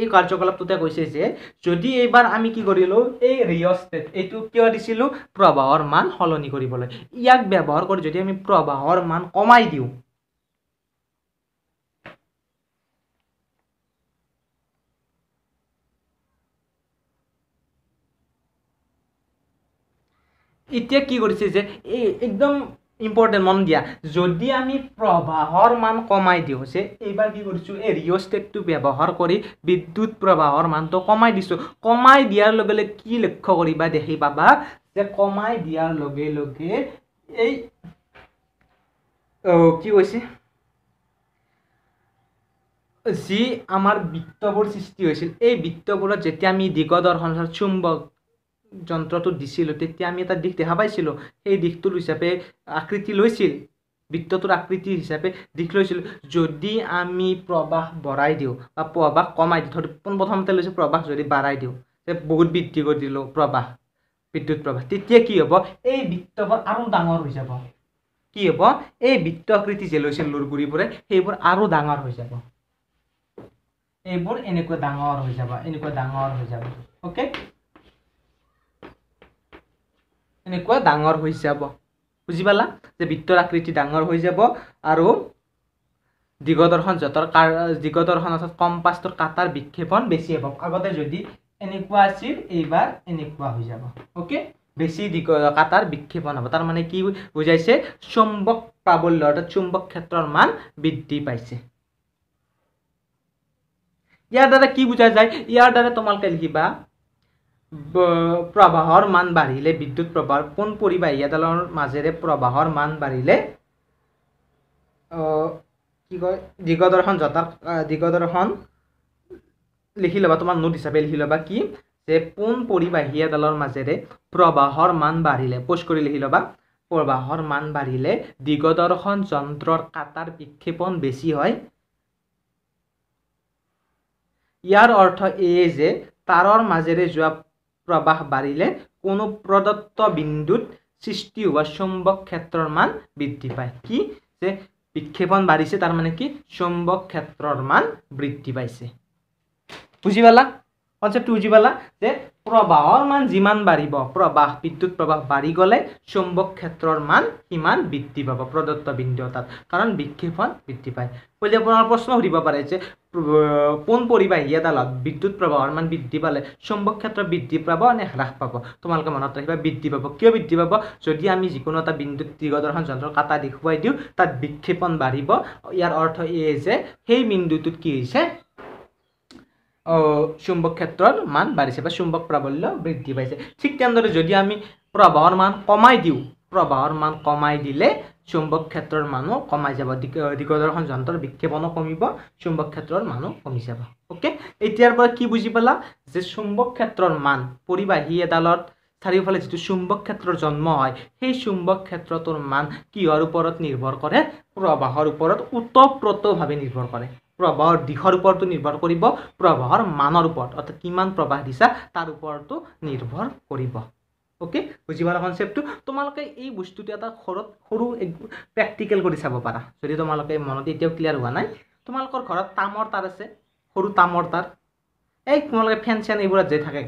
এই কাৰ্যকলাপটোতে কৈছে যে যদি এইবাৰ আমি কি কৰিলোঁ এই ৰিঅ' ষ্টেট এইটো কিয় দিছিলোঁ প্ৰবাহৰ মান সলনি কৰিবলৈ ইয়াক ব্যৱহাৰ কৰি যদি আমি প্ৰবাহৰ মান কমাই দিওঁ এতিয়া কি কৰিছে যে এই একদম ইম্পৰ্টেণ্ট মন দিয়া যদি আমি প্ৰবাহৰ মান কমাই দিওঁ যে এইবাৰ কি কৰিছোঁ এই ৰিঅ ষ্টেটটো ব্যৱহাৰ কৰি বিদ্যুৎ প্ৰবাহৰ মানটো কমাই দিছোঁ কমাই দিয়াৰ লগে লগে কি লক্ষ্য কৰিবা দেখি পাবা যে কমাই দিয়াৰ লগে লগে এই কি কৈছে যি আমাৰ বৃত্তবোৰ সৃষ্টি হৈছিল এই বৃত্তবোৰত যেতিয়া আমি দিগদৰ্শন চুম্বক যন্ত্ৰটো দিছিলোঁ তেতিয়া আমি এটা দিশ দেখা পাইছিলোঁ সেই দিশটোৰ হিচাপে আকৃতি লৈছিল বৃত্তটোৰ আকৃতি হিচাপে দিশ লৈছিলোঁ যদি আমি প্ৰবাহ বঢ়াই দিওঁ বা প্ৰবাহ কমাই দিওঁ পোন প্ৰথমতে লৈছোঁ প্ৰবাহ যদি বাঢ়াই দিওঁ যে বহুত বৃদ্ধি কৰি দিলোঁ প্ৰবাহ বিদ্যুৎ প্ৰবাহ তেতিয়া কি হ'ব এই বৃত্তবোৰ আৰু ডাঙৰ হৈ যাব কি হ'ব এই বৃত্ত আকৃতি যে লৈছিল লুৰগুৰিবোৰে সেইবোৰ আৰু ডাঙৰ হৈ যাব এইবোৰ এনেকুৱা ডাঙৰ হৈ যাব এনেকুৱা ডাঙৰ হৈ যাব অ'কে এনেকুৱা ডাঙৰ হৈ যাব বুজি পালা যে বৃত্তৰ আকৃতি ডাঙৰ হৈ যাব আৰু দিগদৰ্শন যঁতৰ কাৰ দিগদৰ্শন অৰ্থাৎ কম্পাছটোৰ কাটাৰ বিক্ষেপণ বেছি হ'ব আগতে যদি এনেকুৱা আছিল এইবাৰ এনেকুৱা হৈ যাব অ'কে বেছি দিগ কাটাৰ বিক্ষেপণ হ'ব তাৰমানে কি বুজাইছে চুম্বক প্ৰাবল্য অৰ্থাৎ চুম্বক ক্ষেত্ৰৰ মান বৃদ্ধি পাইছে ইয়াৰ দ্বাৰা কি বুজা যায় ইয়াৰ দ্বাৰা তোমালোকে লিখিবা প্ৰৱাহৰ মান বাঢ়িলে বিদ্যুৎ প্ৰৱাহ পোন পৰিবাহীডালৰ মাজেৰে প্ৰৱাহৰ মান বাঢ়িলে কি কয় দিগদৰ্শন যতা দিগদৰ্শন লিখি ল'বা তোমাৰ নোট হিচাপে লিখি ল'বা কি যে পোন পৰিবাহী এডালৰ মাজেৰে প্ৰৱাহৰ মান বাঢ়িলে পোষ্ট কৰি লিখি ল'বা প্ৰৱাহৰ মান বাঢ়িলে দিগদৰ্শন যন্ত্ৰৰ কাটাৰ বিক্ষেপণ বেছি হয় ইয়াৰ অৰ্থ এয়ে যে তাঁৰৰ মাজেৰে যোৱা প্ৰবাহ বাঢ়িলে কোনো প্ৰদত্ত বিন্দুত সৃষ্টি হোৱা চৌম্বক ক্ষেত্ৰৰ মান বৃদ্ধি পায় কি যে বিক্ষেপণ বাঢ়িছে তাৰমানে কি চৌম্বক ক্ষেত্ৰৰ মান বৃদ্ধি পাইছে বুজি পালা কনচেপ্টটো বুজি পালা যে প্ৰবাহৰ মান যিমান বাঢ়িব প্ৰবাহ বিদ্যুৎ প্ৰবাহ বাঢ়ি গ'লে চৌম্বক ক্ষেত্ৰৰ মান সিমান বৃদ্ধি পাব প্ৰদত্ত বিন্দু তাত কাৰণ বিক্ষেপণ বৃদ্ধি পায় পলি আপোনাৰ প্ৰশ্ন সুধিব পাৰে যে পোন পৰিবাহী এডালত বিদ্যুৎ প্ৰৱাহৰ মান বৃদ্ধি পালে চৌম্বক ক্ষেত্ৰ বৃদ্ধি পাব নে হ্ৰাস পাব তোমালোকে মনত ৰাখিবা বৃদ্ধি পাব কিয় বৃদ্ধি পাব যদি আমি যিকোনো এটা বিন্দুত তৃগদৰ্শন যন্ত্ৰৰ কাটা দেখুৱাই দিওঁ তাত বিক্ষেপণ বাঢ়িব ইয়াৰ অৰ্থ এয়ে যে সেই বিন্দুটোত কি হৈছে চুম্বক ক্ষেত্ৰৰ মান বাঢ়িছে বা চুম্বক প্ৰাবল্য বৃদ্ধি পাইছে ঠিক তেনেদৰে যদি আমি প্ৰৱাহৰ মান কমাই দিওঁ প্ৰৱাহৰ মান কমাই দিলে চুম্বক ক্ষেত্ৰৰ মানো কমাই যাব দিগদৰ্শন যন্ত্ৰৰ বিক্ষেপণো কমিব চুম্বক ক্ষেত্ৰৰ মানো কমি যাব অ'কে এতিয়াৰ পৰা কি বুজি পালা যে চুম্বক ক্ষেত্ৰৰ মান পৰিবাহী এডালত চাৰিওফালে যিটো চুম্বক ক্ষেত্ৰৰ জন্ম হয় সেই চুম্বক ক্ষেত্ৰটোৰ মান কিহৰ ওপৰত নিৰ্ভৰ কৰে প্ৰবাহৰ ওপৰত ওতঃপ্ৰতভাৱে নিৰ্ভৰ কৰে প্ৰবাহৰ দিশৰ ওপৰতো নিৰ্ভৰ কৰিব প্ৰবাহৰ মানৰ ওপৰত অৰ্থাৎ কিমান প্ৰবাহ দিছা তাৰ ওপৰতো নিৰ্ভৰ কৰিব অ'কে বুজি পাৰা কনচেপ্টটো তোমালোকে এই বস্তুটো এটা ঘৰত সৰু প্ৰেক্টিকেল কৰি চাব পাৰা যদি তোমালোকে মনত এতিয়াও ক্লিয়াৰ হোৱা নাই তোমালোকৰ ঘৰত তামৰ তাঁৰ আছে সৰু তামৰ তাঁৰ এই তোমালোকে ফেন চেন এইবোৰত যে থাকে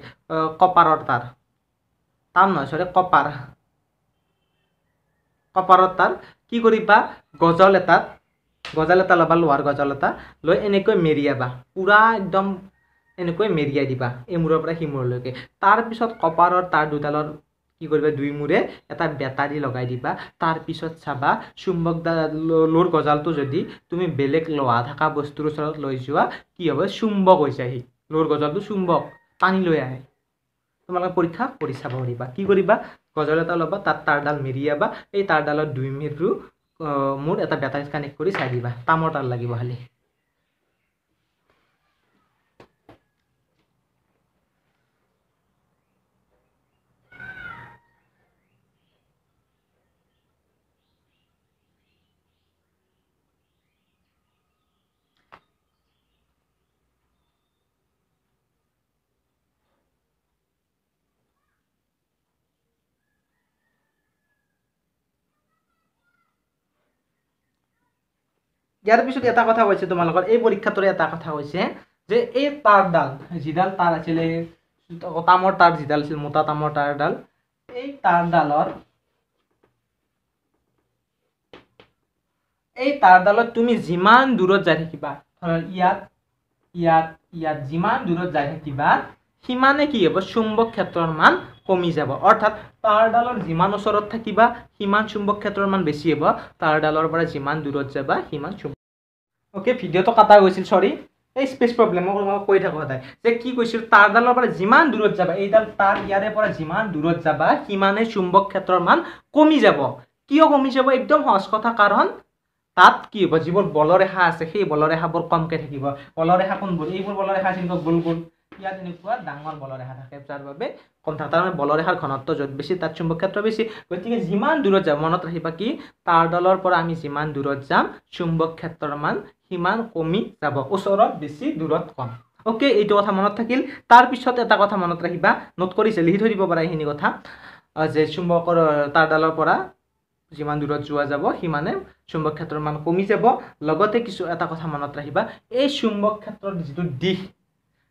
কপাৰৰ তাঁৰ তাম নহয় চৰে কপাৰ কপাৰৰ তাঁৰ কি কৰিবা গজল এটাত গজাল এটা ল'বা লোহাৰ গজাল এটা লৈ এনেকৈ মেৰিয়াবা পূৰা একদম এনেকৈ মেৰিয়াই দিবা এই মূৰৰ পৰা সি মূৰলৈকে তাৰপিছত কপাৰৰ তাঁৰ দুডালত কি কৰিবা দুই মূৰে এটা বেটাৰী লগাই দিবা তাৰপিছত চাবা চুম্বকদালৰ গজালটো যদি তুমি বেলেগ লোৱা থকা বস্তুৰ ওচৰত লৈ যোৱা কি হ'ব চুম্বক হৈছে সি লোৰ গজালটো চুম্বক টানি লৈ আহে তোমালোকে পৰীক্ষা কৰি চাব পাৰিবা কি কৰিবা গজাল এটা ল'বা তাত তাঁৰডাল মেৰিয়াবা এই তাঁৰডালত দুই মিনিটৰো মোৰ এটা বেটাৰী কানেক্ট কৰি চাই দিবা তামৰ তাল লাগিব খালি ইয়াৰ পিছত এটা কথা কৈছে তোমালোকৰ এই পৰীক্ষাটোৰ এটা কথা কৈছে যে এই তাঁৰডাল যিডাল তাঁৰ আছিলে তামৰ তাঁৰ যিডাল আছিল মোটা তামৰ তাঁৰডাল এই তাঁৰডালৰ এই তাঁৰডালত তুমি যিমান দূৰত যাই থাকিবা ধৰক ইয়াত ইয়াত ইয়াত যিমান দূৰত যাই থাকিবা সিমানে কি হ'ব চুম্বক ক্ষেত্ৰৰ মান কমি যাব অৰ্থাৎ তাৰডালৰ যিমান ওচৰত থাকিবা সিমান চুম্বক ক্ষেত্ৰৰ মান বেছি হ'ব ডালৰ পৰা যিমান দূৰত যাবা সিমান চুম্বক অ'কে ভিডিঅ'টো কটা গৈছিল চৰি এই স্পেচ প্ৰব্লেম কৈ থাকোঁ সদায় যে কি কৈছিলোঁ তাৰডালৰ পৰা যিমান দূৰত যাবা এইডাল তাৰ ইয়াৰে পৰা যিমান দূৰত যাবা সিমানেই চুম্বক ক্ষেত্ৰৰ মান কমি যাব কিয় কমি যাব একদম সহজ কথা কাৰণ তাত কি হ'ব যিবোৰ বলৰেখা আছে সেই বলৰেখাবোৰ কমকৈ থাকিব বলৰেখা কোনবোৰ এইবোৰ বলৰেখা আছিল গোল গোল ইয়াত এনেকুৱা ডাঙৰ বলৰেখা থাকে যাৰ বাবে কম থাকে তাৰমানে বলৰেখাৰ ঘনত্ব য'ত বেছি তাত চুম্বক ক্ষেত্ৰ বেছি গতিকে যিমান দূৰত যাব মনত ৰাখিবা কি তাৰডালৰ পৰা আমি যিমান দূৰত যাম চুম্বক ক্ষেত্ৰৰ মান সিমান কমি যাব ওচৰত বেছি দূৰত কম অ'কে এইটো কথা মনত থাকিল তাৰপিছত এটা কথা মনত ৰাখিবা নোট কৰিছে লিখি ধৰিব পাৰা এইখিনি কথা যে চুম্বকৰ তাৰডালৰ পৰা যিমান দূৰত যোৱা যাব সিমানে চুম্বক ক্ষেত্ৰৰ মান কমি যাব লগতে কিছু এটা কথা মনত ৰাখিবা এই চুম্বক ক্ষেত্ৰৰ যিটো দিশ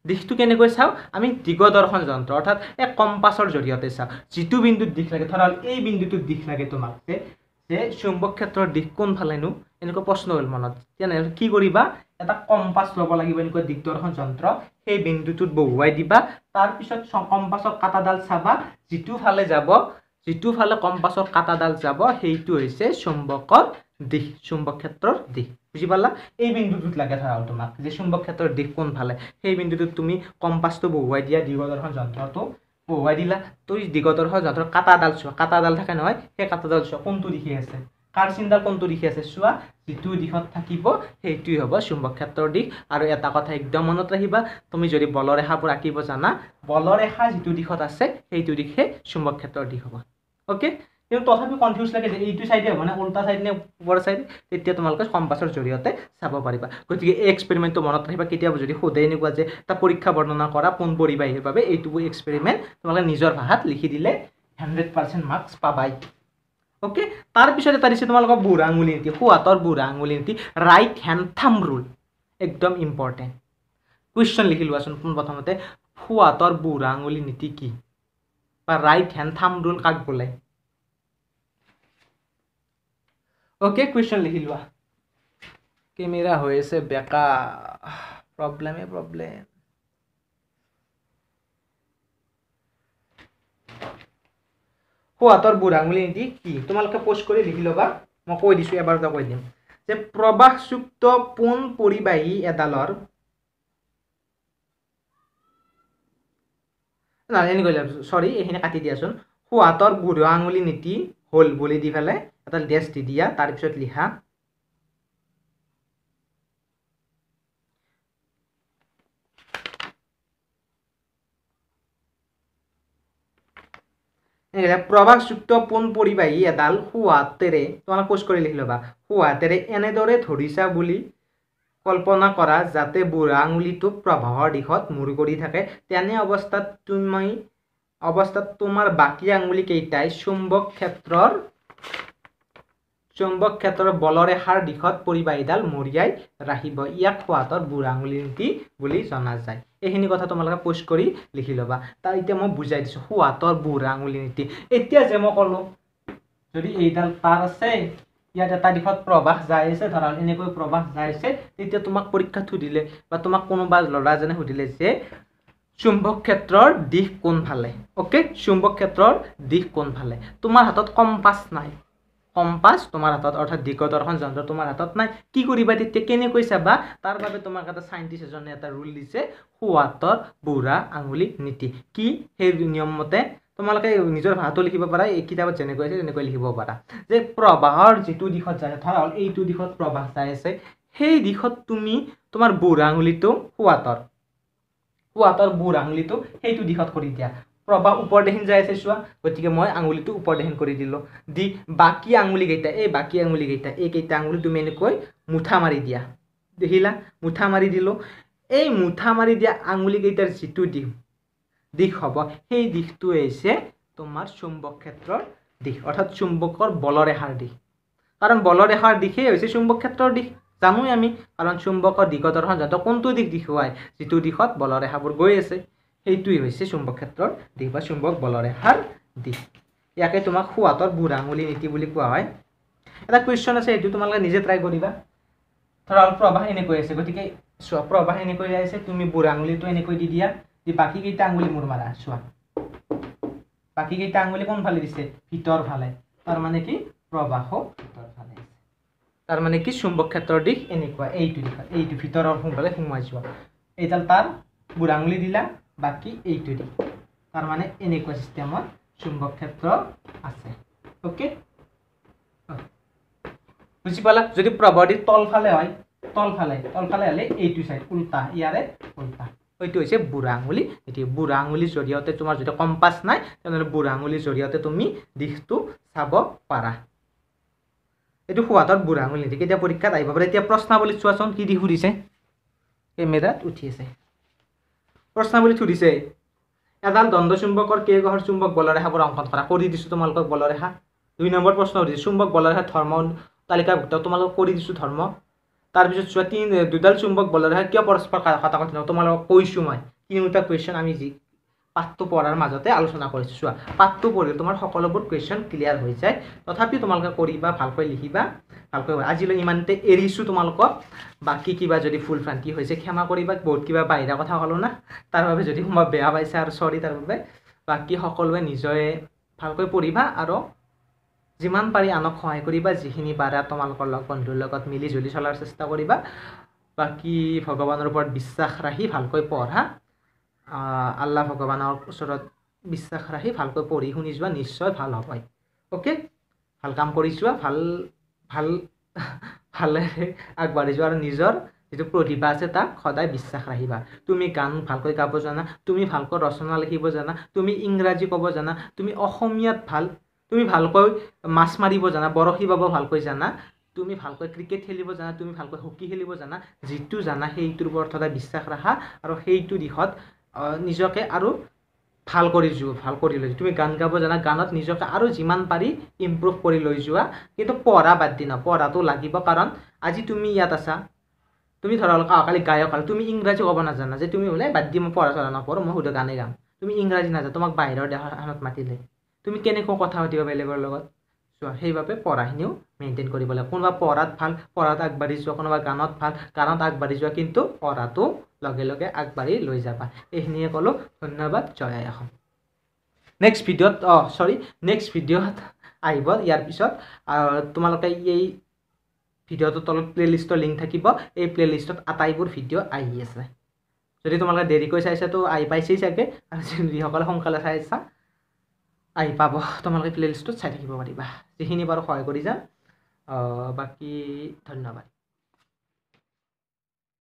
দিশটো কেনেকৈ চাওঁ আমি দিগদৰ্শন যন্ত্ৰ অৰ্থাৎ এই কম্পাছৰ জৰিয়তে চাওঁ যিটো বিন্দুত দিশ লাগে ধৰা এই বিন্দুটোত দিশ লাগে তোমাক যে চুম্বক ক্ষেত্ৰৰ দিশ কোনফালেনো এনেকুৱা প্ৰশ্ন হ'ল মনত তেনেহ'লে কি কৰিবা এটা কম্পাছ ল'ব লাগিব এনেকুৱা দিগদৰ্শন যন্ত্ৰ সেই বিন্দুটোত বহুৱাই দিবা তাৰপিছত কম্পাছৰ কাটাডাল চাবা যিটো ফালে যাব যিটো ফালে কম্পাছৰ কাটাডাল যাব সেইটো হৈছে চুম্বকৰ দিশ চুম্বক ক্ষেত্ৰৰ দিশ বুজি পাল্লা এই বিন্দুটোত লাগে ধৰা তোমাক যে চুম্বক ক্ষেত্ৰৰ দিশ কোনফালে সেই বিন্দুটোত তুমি কম্পাছটো বহুৱাই দিয়া দীৰ্ঘদৰ্শন যন্ত্ৰটো বহুৱাই দিলা তুমি দীৰ্ঘদৰ্শন যন্ত্ৰ কাটাডাল চোৱা কাটাডাল থাকে নহয় সেই কাটাডাল চোৱা কোনটো দিশে আছে কাৰ চিন্তাৰ কোনটো দিশে আছে চোৱা যিটো দিশত থাকিব সেইটোৱেই হ'ব চুম্বক ক্ষেত্ৰৰ দিশ আৰু এটা কথা একদম মনত ৰাখিবা তুমি যদি বলৰেখাবোৰ আঁকিব জানা বলৰেখা যিটো দিশত আছে সেইটো দিশে ক্ষেত্ৰৰ দিশ হ'ব অ'কে কিন্তু তথাপিও কনফিউজ লাগে যে এইটো চাইডে মানে উল্টা চাইড নে ওপৰ চাইড তেতিয়া তোমালোকে কম্পাছৰ জৰিয়তে চাব পাৰিবা গতিকে এই এক্সপেৰিমেণ্টটো মনত ৰাখিবা কেতিয়াবা যদি সোধে এনেকুৱা যে এটা পৰীক্ষা বৰ্ণনা কৰা পোন পঢ়িবা সেই বাবে এইটো এক্সপেৰিমেণ্ট তোমালোকে নিজৰ ভাষাত লিখি দিলে হাণ্ড্ৰেড পাৰ্চেণ্ট মাৰ্কছ পাবাই অ'কে তাৰপিছত এটা দিছে তোমালোকক বুঢ়া আঙুলি নীতি সোহাতৰ বুঢ়া আঙুলি নীতি ৰাইট হেণ্ড থাম ৰুল একদম ইম্পৰ্টেণ্ট কুৱেশ্যন লিখি লোৱাচোন পোনপ্ৰথমতে সোহাতৰ বুঢ়া আঙুলি নীতি কি বা ৰাইট হেণ্ড থাম ৰুল কাক বোলে ওকে কুৱেশ্যন লিখি লোৱা কেমেৰা হৈ আছে বেকা প্ৰব্লেমে প্ৰব্লেম কোৱা তৰ বুঢ়া মিলি নীতি কি তোমালোকে পষ্ট কৰি লিখি ল'বা মই কৈ দিছোঁ এবাৰ এটা কৈ দিম যে প্ৰবাসযুক্ত পোন পৰিবাহী এডালৰ নাজানি কৈ যাব চৰি এইখিনি কাটি দিয়াচোন সোঁহাতৰ বুঢ়া আঙুলি নীতি হ'ল বুলি দি পেলাই এটা ডেচ দি দিয়া তাৰপিছত লিখা প্ৰভাসযুক্ত পোন পৰিবাহী এডাল সুহাতেৰে তোমালোকে কোচ কৰি লিখিলবা সুহাতেৰে এনেদৰে ধৰিছা বুলি কল্পনা কৰা যাতে বুঢ়া আঙুলিটো প্ৰভাৱৰ দিশত মূৰ কৰি থাকে তেনে অৱস্থাত তুমি অৱস্থাত তোমাৰ বাকী আঙুলিকেইটাই চুম্বক ক্ষেত্ৰৰ চুম্বক ক্ষেত্ৰৰ বলৰ এহাৰ দিশত পৰিবাহীডাল মৰিয়াই ৰাখিব ইয়াক বুঢ়া বুঢ়াঙুলি নীতি বুলি জনা যায় এইখিনি কথা তোমালোকে পোষ্ট কৰি লিখি ল'বা তাৰ এতিয়া মই বুজাই দিছোঁ বুঢ়া বুঢ়াঙুলি নীতি এতিয়া যে মই ক'লো যদি এইডাল তাৰ আছে ইয়াত এটা দিশত প্ৰবাস যাই আছে ধৰা এনেকৈ প্ৰবাস যাই আছে তেতিয়া তোমাক পৰীক্ষাত সুধিলে বা তোমাক কোনোবা ল'ৰাজনে সুধিলে যে চুম্বক ক্ষেত্ৰৰ দিশ কোনফালে অ'কে চুম্বক ক্ষেত্ৰৰ দিশ কোনফালে তোমাৰ হাতত কম্পাছ নাই কম্পাছ তোমাৰ হাতত অৰ্থাৎ দিগদৰ্শন যন্ত্ৰ তোমাৰ হাতত নাই কি কৰিবা তেতিয়া কেনেকৈ চাবা তাৰ বাবে তোমাক এটা চাইণ্টিষ্ট এজনে এটা ৰুল দিছে সোৱাতৰ বুঢ়া আঙুলি নীতি কি সেই নিয়মমতে তোমালোকে নিজৰ ভাষাটো লিখিব পাৰা এই কিতাপত যেনেকৈ আছে তেনেকৈ লিখিব পাৰা যে প্ৰবাহৰ যিটো দিশত যায় ধৰা হ'ল এইটো দিশত প্ৰবাহ যাই আছে সেই দিশত তুমি তোমাৰ বুঢ়া আঙুলিটো সোৱাতৰ সোৱাতৰ বুঢ়া আঙুলিটো সেইটো দিশত কৰি দিয়া প্ৰবাহ ওপৰ দেহিন যাই আছে চোৱা গতিকে মই আঙুলিটো ওপৰ দেহিন কৰি দিলোঁ দি বাকী আঙুলিকেইটা এই বাকী আঙুলিকেইটা এইকেইটা আঙুলি তুমি এনেকৈ মুঠা মাৰি দিয়া দেখিলা মুঠা মাৰি দিলোঁ এই মুঠা মাৰি দিয়া আঙুলিকেইটাৰ যিটো দিশ দিশ হ'ব সেই দিশটো হৈছে তোমাৰ চুম্বক ক্ষেত্ৰৰ দিশ অৰ্থাৎ চুম্বকৰ বলৰেখাৰ দিশ কাৰণ বলৰেখাৰ দিশেই হৈছে চুম্বক ক্ষেত্ৰৰ দিশ জানোৱেই আমি কাৰণ চুম্বকৰ দিগদৰ্শন যাতে কোনটো দিশ দেখুৱায় যিটো দিশত বলৰেখাবোৰ গৈ আছে সেইটোৱেই হৈছে চুম্বক ক্ষেত্ৰৰ দিশ বা চুম্বক বলৰে হাৰ দিশ ইয়াকে তোমাক সোঁহাতৰ বুঢ়াঙুলি নীতি বুলি কোৱা হয় এটা কুৱেশ্যন আছে এইটো তোমালোকে নিজে ট্ৰাই কৰিবা ধৰক প্ৰবাহ এনেকৈ আছে গতিকে চোৱা প্ৰবাহ এনেকৈ আহিছে তুমি বুঢ়াঙুলিটো এনেকৈ দি দিয়া যে বাকীকেইটা আঙুলি মোৰ মাৰা চোৱা বাকীকেইটা আঙুলি কোনফালে দিছে ভিতৰ ফালে তাৰমানে কি প্ৰবাহ ভিতৰ ফালে তাৰমানে কি চুম্বক ক্ষেত্ৰৰ দিশ এনেকুৱা এইটো দিশত এইটো ভিতৰৰ সোনকালে সোমোৱাই চোৱা এইডাল তাৰ বুঢ়াঙুলি দিলা বাকি এইটো দি তাৰ মানে এনেকুৱা সিস্টেমত চুম্বক ক্ষেত্ৰ আছে ওকে বুজি পালা যদি প্ৰভাৱটি তলফালে হয় তলফালে তলফালে হ'লে এইটো চাইড উল্টা ইয়াৰে উল্টা এইটো হৈছে বুঢ়া আঙুলি এতিয়া বুঢ়া আঙুলিৰ জৰিয়তে তোমাৰ যদি কম্পাছ নাই তেনেহ'লে বুঢ়া আঙুলিৰ জৰিয়তে তুমি দিশটো চাব পাৰা এইটো সোৱাদৰ বুঢ়া আঙুলি নেকি এতিয়া পৰীক্ষাত আহিব পাৰে এতিয়া প্ৰশ্নাৱলীত চোৱাচোন কি দি সুধিছে কেমেৰাত উঠি আছে প্ৰশ্ন বুলি সুধিছে এডাল দণ্ড চুম্বকৰ কেইগ্ৰহৰ চুম্বক বলৰেহাবোৰ অংকন কৰা কৰি দিছোঁ তোমালোকক বলৰেহা দুই নম্বৰ প্ৰশ্ন সুধিছে চুম্বক বলৰেহা ধৰ্ম তালিকাভুক্ত তোমালোকক কৰি দিছোঁ ধৰ্ম তাৰপিছত চোৱা তিনি দুডাল চুম্বক বলৰেহা কিয় পৰস্পৰ কথা কথা তোমালোকক কৈছোঁ মই তিনিওটা কুৱেশ্যন আমি যি পাঠটো পঢ়াৰ মাজতে আলোচনা কৰিছোঁ চোৱা পাঠটো পঢ়িলে তোমাৰ সকলোবোৰ কুৱেশ্যন ক্লিয়াৰ হৈ যায় তথাপিও তোমালোকে কৰিবা ভালকৈ লিখিবা ভালকৈ আজিলৈ ইমানতে এৰিছোঁ তোমালোকক বাকী কিবা যদি ফুল ফ্ৰান্তি হৈছে ক্ষমা কৰিবা বহুত কিবা বাহিৰা কথা ক'লোঁ না তাৰ বাবে যদি মই বেয়া পাইছে আৰু চৰি তাৰ বাবে বাকী সকলোৱে নিজে ভালকৈ পঢ়িবা আৰু যিমান পাৰি আনক সহায় কৰিবা যিখিনি পাৰা তোমালোকৰ লগত বন্ধুৰ লগত মিলি জুলি চলাৰ চেষ্টা কৰিবা বাকী ভগৱানৰ ওপৰত বিশ্বাস ৰাখি ভালকৈ পঢ়া আল্লাহ ভগৱানৰ ওচৰত বিশ্বাস ৰাখি ভালকৈ পঢ়ি শুনি যোৱা নিশ্চয় ভাল হ'ব অ'কে ভাল কাম কৰি যোৱা ভাল ভাল ভালে আগবাঢ়ি যোৱা আৰু নিজৰ যিটো প্ৰতিভা আছে তাক সদায় বিশ্বাস ৰাখিবা তুমি গান ভালকৈ গাব জানা তুমি ভালকৈ ৰচনা লিখিব জানা তুমি ইংৰাজী ক'ব জানা তুমি অসমীয়াত ভাল তুমি ভালকৈ মাছ মাৰিব জানা বৰশী বাব ভালকৈ জানা তুমি ভালকৈ ক্ৰিকেট খেলিব জানা তুমি ভালকৈ হকী খেলিব জানা যিটো জানা সেইটোৰ ওপৰত সদায় বিশ্বাস ৰাখা আৰু সেইটো দিশত নিজকে আৰু ভাল কৰি যোৱা ভাল কৰি লৈ তুমি গান গাব জানা গানত নিজকে আৰু যিমান পাৰি ইম্প্ৰুভ কৰি লৈ যোৱা কিন্তু পঢ়া বাদ দি ন পঢ়াটো লাগিব কাৰণ আজি তুমি ইয়াত আছা তুমি ধৰা অহাকালি গায়ক হ'ল তুমি ইংৰাজী ক'ব নাজানা যে তুমি বোলে বাদ দি মই পঢ়া চঢ়া নকৰোঁ মই সুধো গানেই গাম তুমি ইংৰাজী নাজানো তোমাক বাহিৰৰ দেশত মাতিলে তুমি কেনেকুৱা কথা পাতিবা বেলেগৰ লগত চোৱা সেইবাবে পঢ়াখিনিও মেইনটেইন কৰিব লাগে কোনোবা পঢ়াত ভাল পঢ়াত আগবাঢ়ি যোৱা কোনোবা গানত ভাল গানত আগবাঢ়ি যোৱা কিন্তু পঢ়াটো লগে লগে আগবাঢ়ি লৈ যাবা এইখিনিয়ে ক'লোঁ ধন্যবাদ জয় আহোম নেক্সট ভিডিঅ'ত অঁ চৰি নেক্সট ভিডিঅ'ত আহিব ইয়াৰ পিছত তোমালোকে এই ভিডিঅ'টোৰ তলত প্লে'লিষ্টৰ লিংক থাকিব এই প্লে'লিষ্টত আটাইবোৰ ভিডিঅ' আহি আছে যদি তোমালোকে দেৰিকৈ চাইছাতো আহি পাইছেই চাগে আৰু যিসকলে সোনকালে চাইছা আহি পাব তোমালোকে প্লে'লিষ্টটোত চাই থাকিব পাৰিবা যিখিনি বাৰু সহায় কৰি যাম বাকী ধন্যবাদ